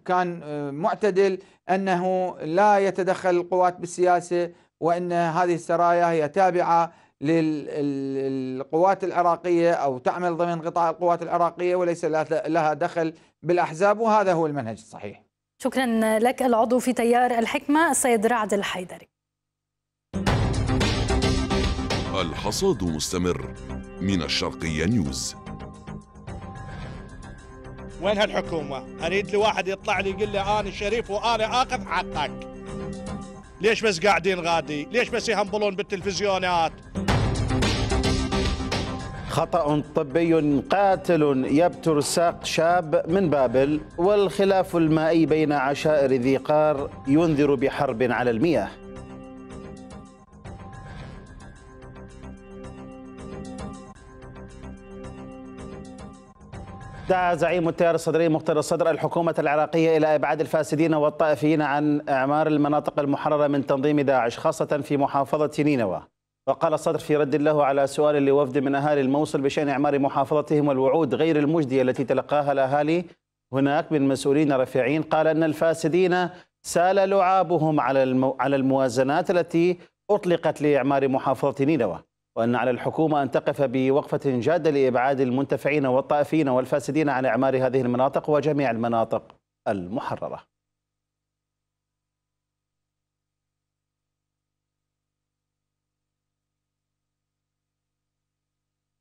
كان معتدل أنه لا يتدخل القوات بالسياسة وأن هذه السرايا هي تابعة للقوات العراقية أو تعمل ضمن قطاع القوات العراقية وليس لها دخل بالأحزاب وهذا هو المنهج الصحيح شكرا لك العضو في تيار الحكمة السيد رعد الحيدري الحصاد مستمر من الشرقية نيوز وين هالحكومة؟ أريد لواحد يطلع لي يقول لي أنا شريف وأنا آخذ حقك ليش بس قاعدين غادي ليش بس يهمبلون بالتلفزيونات خطأ طبي قاتل يبتر ساق شاب من بابل والخلاف المائي بين عشائر ذي قار ينذر بحرب على المياه دعا زعيم التيار الصدري مختار الصدر الحكومة العراقية إلى إبعاد الفاسدين والطائفيين عن إعمار المناطق المحررة من تنظيم داعش خاصة في محافظة نينوى وقال الصدر في رد له على سؤال لوفد من أهالي الموصل بشأن إعمار محافظتهم والوعود غير المجدية التي تلقاها الأهالي هناك من مسؤولين رفيعين قال أن الفاسدين سال لعابهم على المو... على الموازنات التي أطلقت لإعمار محافظة نينوى وأن على الحكومة أن تقف بوقفة جادة لإبعاد المنتفعين والطائفين والفاسدين عن إعمار هذه المناطق وجميع المناطق المحررة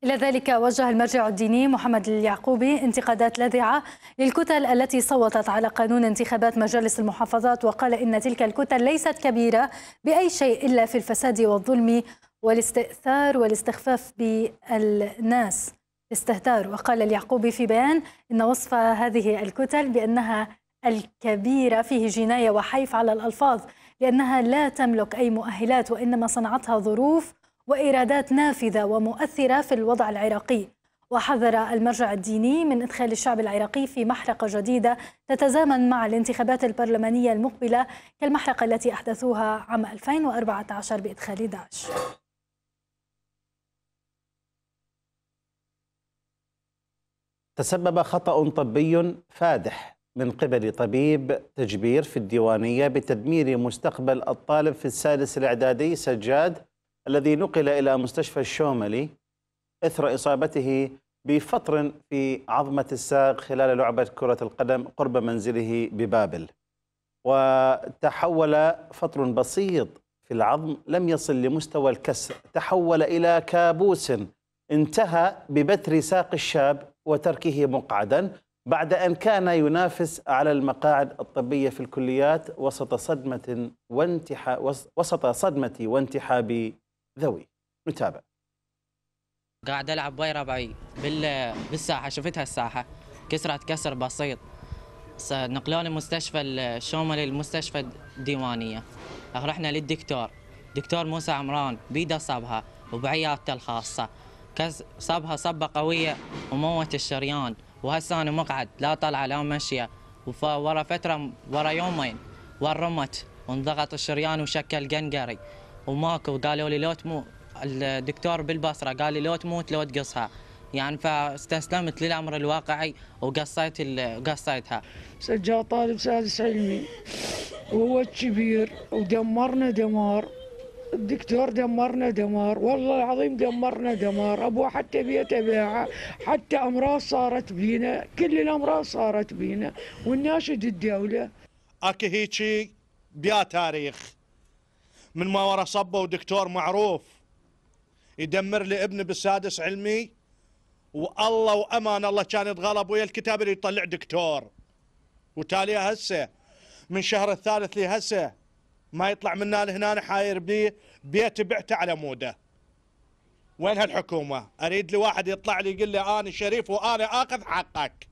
إلى ذلك وجه المرجع الديني محمد اليعقوبي انتقادات لاذعة للكتل التي صوتت على قانون انتخابات مجالس المحافظات وقال إن تلك الكتل ليست كبيرة بأي شيء إلا في الفساد والظلم والاستئثار والاستخفاف بالناس استهتار وقال اليعقوبي في بيان إن وصف هذه الكتل بأنها الكبيرة فيه جناية وحيف على الألفاظ لأنها لا تملك أي مؤهلات وإنما صنعتها ظروف وإيرادات نافذة ومؤثرة في الوضع العراقي وحذر المرجع الديني من إدخال الشعب العراقي في محرقة جديدة تتزامن مع الانتخابات البرلمانية المقبلة كالمحرقة التي أحدثوها عام 2014 بإدخال داعش تسبب خطأ طبي فادح من قبل طبيب تجبير في الديوانية بتدمير مستقبل الطالب في السادس الإعدادي سجاد الذي نقل إلى مستشفى الشوملي إثر إصابته بفطر في عظمة الساق خلال لعبة كرة القدم قرب منزله ببابل وتحول فطر بسيط في العظم لم يصل لمستوى الكسر تحول إلى كابوس انتهى ببتر ساق الشاب وتركه مقعدا بعد أن كان ينافس على المقاعد الطبية في الكليات وسط صدمة وانتحا وسط صدمة وانتحاب ذوي نتابع قاعد ألعب باي ربعي بالساحة شفتها الساحة كسرت كسر بسيط نقلوني مستشفى الشومل المستشفى الديوانية رحنا للدكتور دكتور موسى عمران بيده صبها وبعيادته الخاصة كس صبها صبة قوية وموت الشريان وهسه أنا مقعد لا طلعة لا مشية ورا فترة ورا يومين ورمت وانضغط الشريان وشكل قنقري وماكو قالوا لي لو تموت الدكتور بالبصرة قال لي لو تموت لو تقصها يعني فاستسلمت للامر الواقعي وقصيت قصيتها سجاد طالب سادس علمي وهو الكبير ودمرنا دمار الدكتور دمرنا دمار والله العظيم دمرنا دمار ابو حتى بيته باعه حتى امراض صارت بينا كل الامراض صارت بينا والناشد الدوله اكو هيجي بيا تاريخ من ما ورا صبوا دكتور معروف يدمر لي ابني بالسادس علمي والله وامان الله كان يتغلب ويا الكتاب اللي يطلع دكتور وتاليها هسه من شهر الثالث لهسه ما يطلع منا لهنا حاير بي بيت بعته على موده وين هالحكومة أريد لي واحد يطلع لي يقول لي أنا شريف وأنا آخذ حقك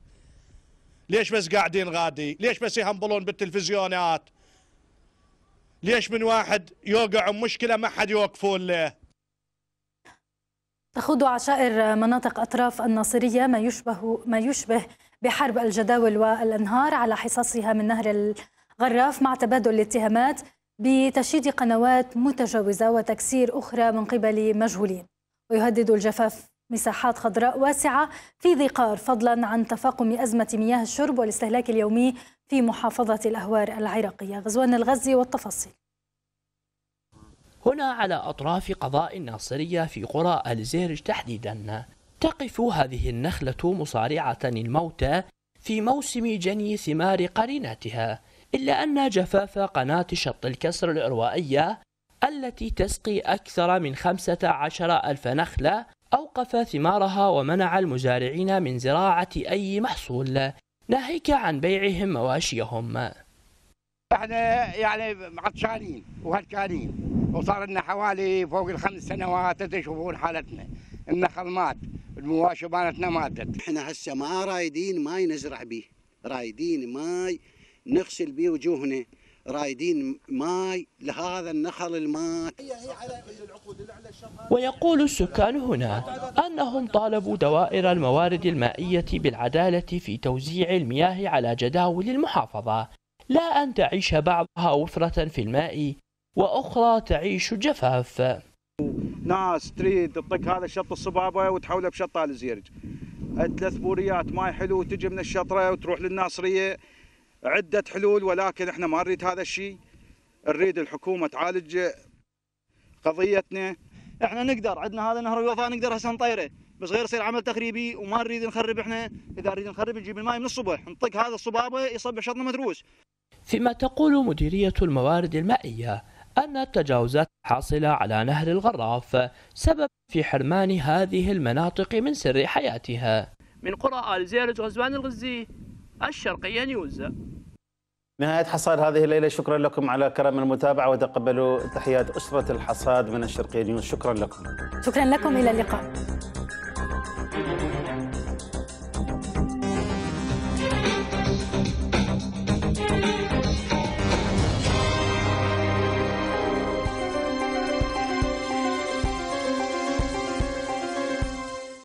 ليش بس قاعدين غادي ليش بس يهمبلون بالتلفزيونات ليش من واحد يوقع مشكلة ما حد يوقفون له تخوض عشائر مناطق أطراف الناصرية ما يشبه ما يشبه بحرب الجداول والأنهار على حصصها من نهر الغراف مع تبادل الاتهامات بتشييد قنوات متجاوزة وتكسير أخرى من قبل مجهولين ويهدد الجفاف مساحات خضراء واسعة في ذي قار فضلا عن تفاقم أزمة مياه الشرب والاستهلاك اليومي في محافظة الأهوار العراقية غزوان الغزي والتفاصيل هنا على أطراف قضاء الناصرية في قرى الزيرج تحديدا تقف هذه النخلة مصارعة الموتى في موسم جني ثمار قريناتها إلا أن جفاف قناة شط الكسر الإروائية التي تسقي أكثر من 15 ألف نخلة أوقف ثمارها ومنع المزارعين من زراعة أي محصول ناهيك عن بيعهم مواشيهم احنا يعني عطشانين وهلكانين وصار لنا حوالي فوق الخمس سنوات تشوفون حالتنا النخل مات المواشي مالتنا ماتت احنا هسه ما رايدين ماي نزرع به رايدين ماي نغسل به وجوهنا رايدين ماي لهذا النخل المات ويقول السكان هنا أنهم طالبوا دوائر الموارد المائية بالعدالة في توزيع المياه على جداول المحافظة لا أن تعيش بعضها وفرة في الماء وأخرى تعيش جفاف ناس تريد تطق هذا شط الصبابة وتحوله بشط الزيرج ثلاث بوريات ماي حلو تجي من الشطرة وتروح للناصرية عدة حلول ولكن احنا ما نريد هذا الشيء نريد الحكومة تعالج قضيتنا احنا نقدر عندنا هذا نهر الوفاء نقدر هسه نطيره بس غير يصير عمل تخريبي وما نريد نخرب احنا اذا نريد نخرب نجيب الماي من الصبح نطق هذا الصبابه يصب شطنا مدروس فيما تقول مديريه الموارد المائيه أن التجاوزات الحاصلة على نهر الغراف سبب في حرمان هذه المناطق من سر حياتها من قرى آل زيرج غزوان الغزي الشرقية نيوز نهاية حصاد هذه الليلة شكرا لكم على كرم المتابعة وتقبلوا تحيات أسرة الحصاد من الشرقية نيوز شكرا لكم شكرا لكم إلى اللقاء